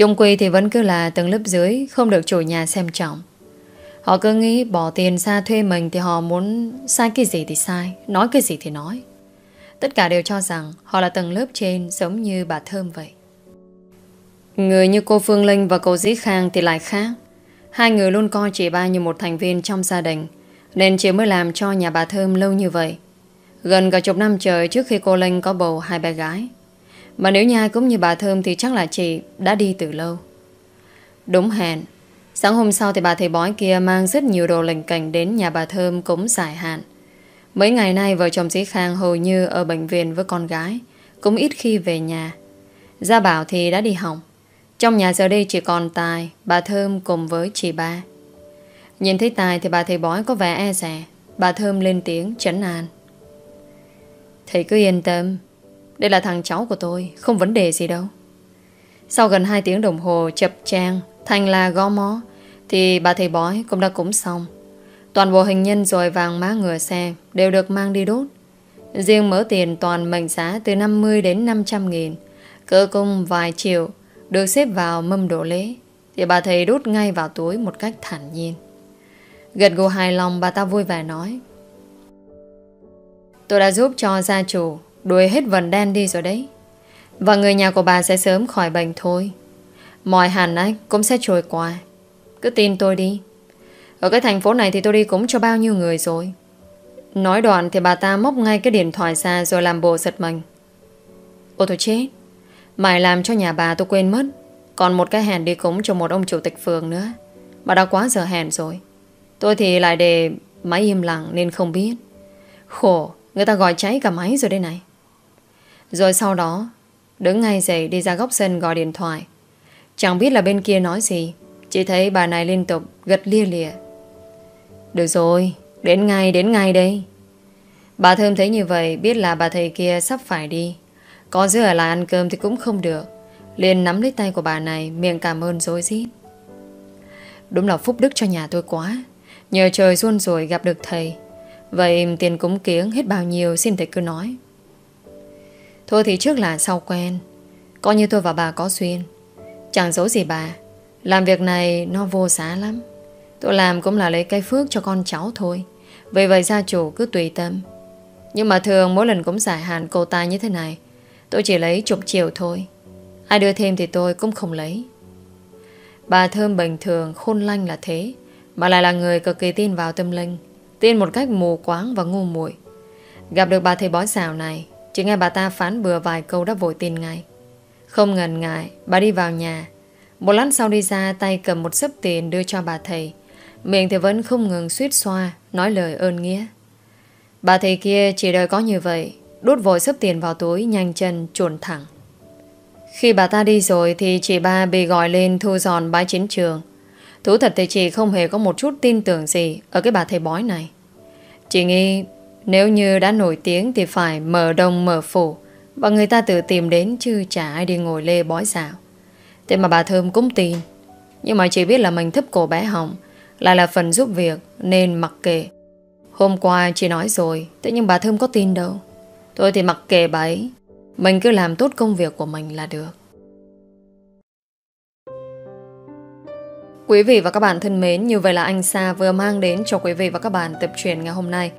Trung quy thì vẫn cứ là tầng lớp dưới Không được chủ nhà xem trọng Họ cứ nghĩ bỏ tiền ra thuê mình Thì họ muốn sai cái gì thì sai Nói cái gì thì nói Tất cả đều cho rằng họ là tầng lớp trên Giống như bà Thơm vậy Người như cô Phương Linh và cô Dĩ Khang Thì lại khác Hai người luôn coi chị ba như một thành viên trong gia đình Nên chị mới làm cho nhà bà Thơm lâu như vậy Gần cả chục năm trời trước khi cô Linh có bầu hai bé gái mà nếu như ai cũng như bà Thơm Thì chắc là chị đã đi từ lâu Đúng hẹn Sáng hôm sau thì bà thầy bói kia Mang rất nhiều đồ lành cảnh đến nhà bà Thơm Cũng giải hạn Mấy ngày nay vợ chồng Sĩ Khang hầu như Ở bệnh viện với con gái Cũng ít khi về nhà Gia Bảo thì đã đi hỏng Trong nhà giờ đây chỉ còn Tài, bà Thơm cùng với chị ba Nhìn thấy Tài thì bà thầy bói có vẻ e rẻ Bà Thơm lên tiếng chấn an Thầy cứ yên tâm đây là thằng cháu của tôi Không vấn đề gì đâu Sau gần 2 tiếng đồng hồ chập trang Thành là gõ mó Thì bà thầy bói cũng đã cúng xong Toàn bộ hình nhân rồi vàng má ngựa xe Đều được mang đi đốt Riêng mỡ tiền toàn mệnh giá từ 50 đến 500 nghìn Cơ cung vài triệu Được xếp vào mâm đổ lễ Thì bà thầy đút ngay vào túi một cách thản nhiên Gật gù hài lòng bà ta vui vẻ nói Tôi đã giúp cho gia chủ Đuổi hết vần đen đi rồi đấy Và người nhà của bà sẽ sớm khỏi bệnh thôi Mọi hàn ách cũng sẽ trôi qua Cứ tin tôi đi Ở cái thành phố này thì tôi đi cũng cho bao nhiêu người rồi Nói đoạn thì bà ta móc ngay cái điện thoại ra Rồi làm bộ giật mình ôi tôi chết Mày làm cho nhà bà tôi quên mất Còn một cái hẹn đi cúng cho một ông chủ tịch phường nữa Mà đã quá giờ hẹn rồi Tôi thì lại để máy im lặng nên không biết Khổ Người ta gọi cháy cả máy rồi đây này rồi sau đó Đứng ngay dậy đi ra góc sân gọi điện thoại Chẳng biết là bên kia nói gì Chỉ thấy bà này liên tục gật lia lịa Được rồi Đến ngay đến ngay đây Bà Thơm thấy như vậy Biết là bà thầy kia sắp phải đi Có giữ ở lại ăn cơm thì cũng không được liền nắm lấy tay của bà này Miệng cảm ơn dối rít Đúng là phúc đức cho nhà tôi quá Nhờ trời xuân rồi gặp được thầy Vậy tiền cúng kiếng hết bao nhiêu Xin thầy cứ nói Thôi thì trước là sau quen Coi như tôi và bà có duyên Chẳng giấu gì bà Làm việc này nó vô giá lắm Tôi làm cũng là lấy cây phước cho con cháu thôi Vì vậy gia chủ cứ tùy tâm Nhưng mà thường mỗi lần cũng giải hạn cô ta như thế này Tôi chỉ lấy chục triệu thôi Ai đưa thêm thì tôi cũng không lấy Bà Thơm bình thường khôn lanh là thế Mà lại là người cực kỳ tin vào tâm linh Tin một cách mù quáng và ngu muội Gặp được bà thầy bói xào này chỉ nghe bà ta phán bừa vài câu đã vội tin ngay Không ngần ngại Bà đi vào nhà Một lát sau đi ra tay cầm một sấp tiền đưa cho bà thầy Miệng thì vẫn không ngừng suýt xoa Nói lời ơn nghĩa Bà thầy kia chỉ đời có như vậy Đút vội sấp tiền vào túi Nhanh chân chuồn thẳng Khi bà ta đi rồi thì chị ba bị gọi lên Thu giòn bãi chiến trường Thú thật thì chị không hề có một chút tin tưởng gì Ở cái bà thầy bói này Chị nghĩ nếu như đã nổi tiếng thì phải mở đông mở phủ Và người ta tự tìm đến chứ chả ai đi ngồi lê bói xạo Thế mà bà Thơm cũng tin Nhưng mà chỉ biết là mình thấp cổ bé Hồng Lại là phần giúp việc nên mặc kệ Hôm qua chị nói rồi Thế nhưng bà Thơm có tin đâu Tôi thì mặc kệ bà ấy Mình cứ làm tốt công việc của mình là được Quý vị và các bạn thân mến, như vậy là anh Sa vừa mang đến cho quý vị và các bạn tập truyền ngày hôm nay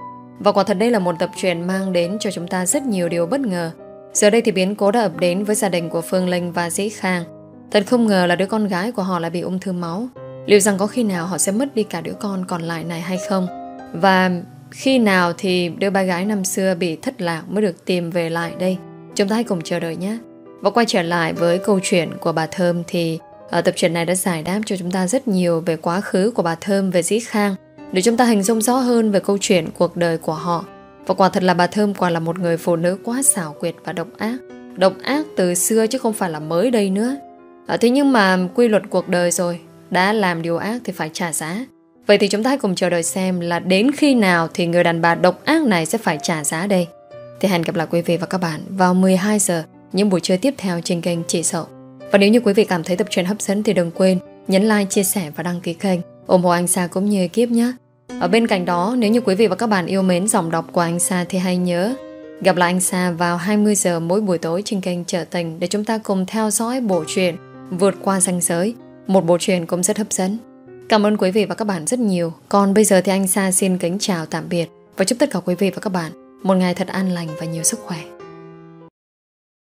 và quả thật đây là một tập truyện mang đến cho chúng ta rất nhiều điều bất ngờ. Giờ đây thì biến cố đã ập đến với gia đình của Phương Linh và Dĩ Khang. Thật không ngờ là đứa con gái của họ lại bị ung thư máu. Liệu rằng có khi nào họ sẽ mất đi cả đứa con còn lại này hay không? Và khi nào thì đứa ba gái năm xưa bị thất lạc mới được tìm về lại đây? Chúng ta hãy cùng chờ đợi nhé. Và quay trở lại với câu chuyện của bà Thơm thì ở ờ, tập truyện này đã giải đáp cho chúng ta rất nhiều về quá khứ của bà Thơm về Dĩ Khang để chúng ta hình dung rõ hơn về câu chuyện cuộc đời của họ. Và quả thật là bà Thơm quả là một người phụ nữ quá xảo quyệt và độc ác. Độc ác từ xưa chứ không phải là mới đây nữa. À, thế nhưng mà quy luật cuộc đời rồi, đã làm điều ác thì phải trả giá. Vậy thì chúng ta hãy cùng chờ đợi xem là đến khi nào thì người đàn bà độc ác này sẽ phải trả giá đây. Thì hẹn gặp lại quý vị và các bạn vào 12 giờ những buổi chơi tiếp theo trên kênh Chị Sậu. Và nếu như quý vị cảm thấy tập truyện hấp dẫn thì đừng quên nhấn like, chia sẻ và đăng ký kênh ủng hộ anh Sa cũng như Kiếp nhé. Ở bên cạnh đó, nếu như quý vị và các bạn yêu mến giọng đọc của anh Sa thì hãy nhớ gặp lại anh Sa vào 20 giờ mỗi buổi tối trên kênh Trở Tình để chúng ta cùng theo dõi bộ truyện Vượt qua ranh giới, một bộ truyện cũng rất hấp dẫn. Cảm ơn quý vị và các bạn rất nhiều. Còn bây giờ thì anh Sa xin kính chào tạm biệt và chúc tất cả quý vị và các bạn một ngày thật an lành và nhiều sức khỏe.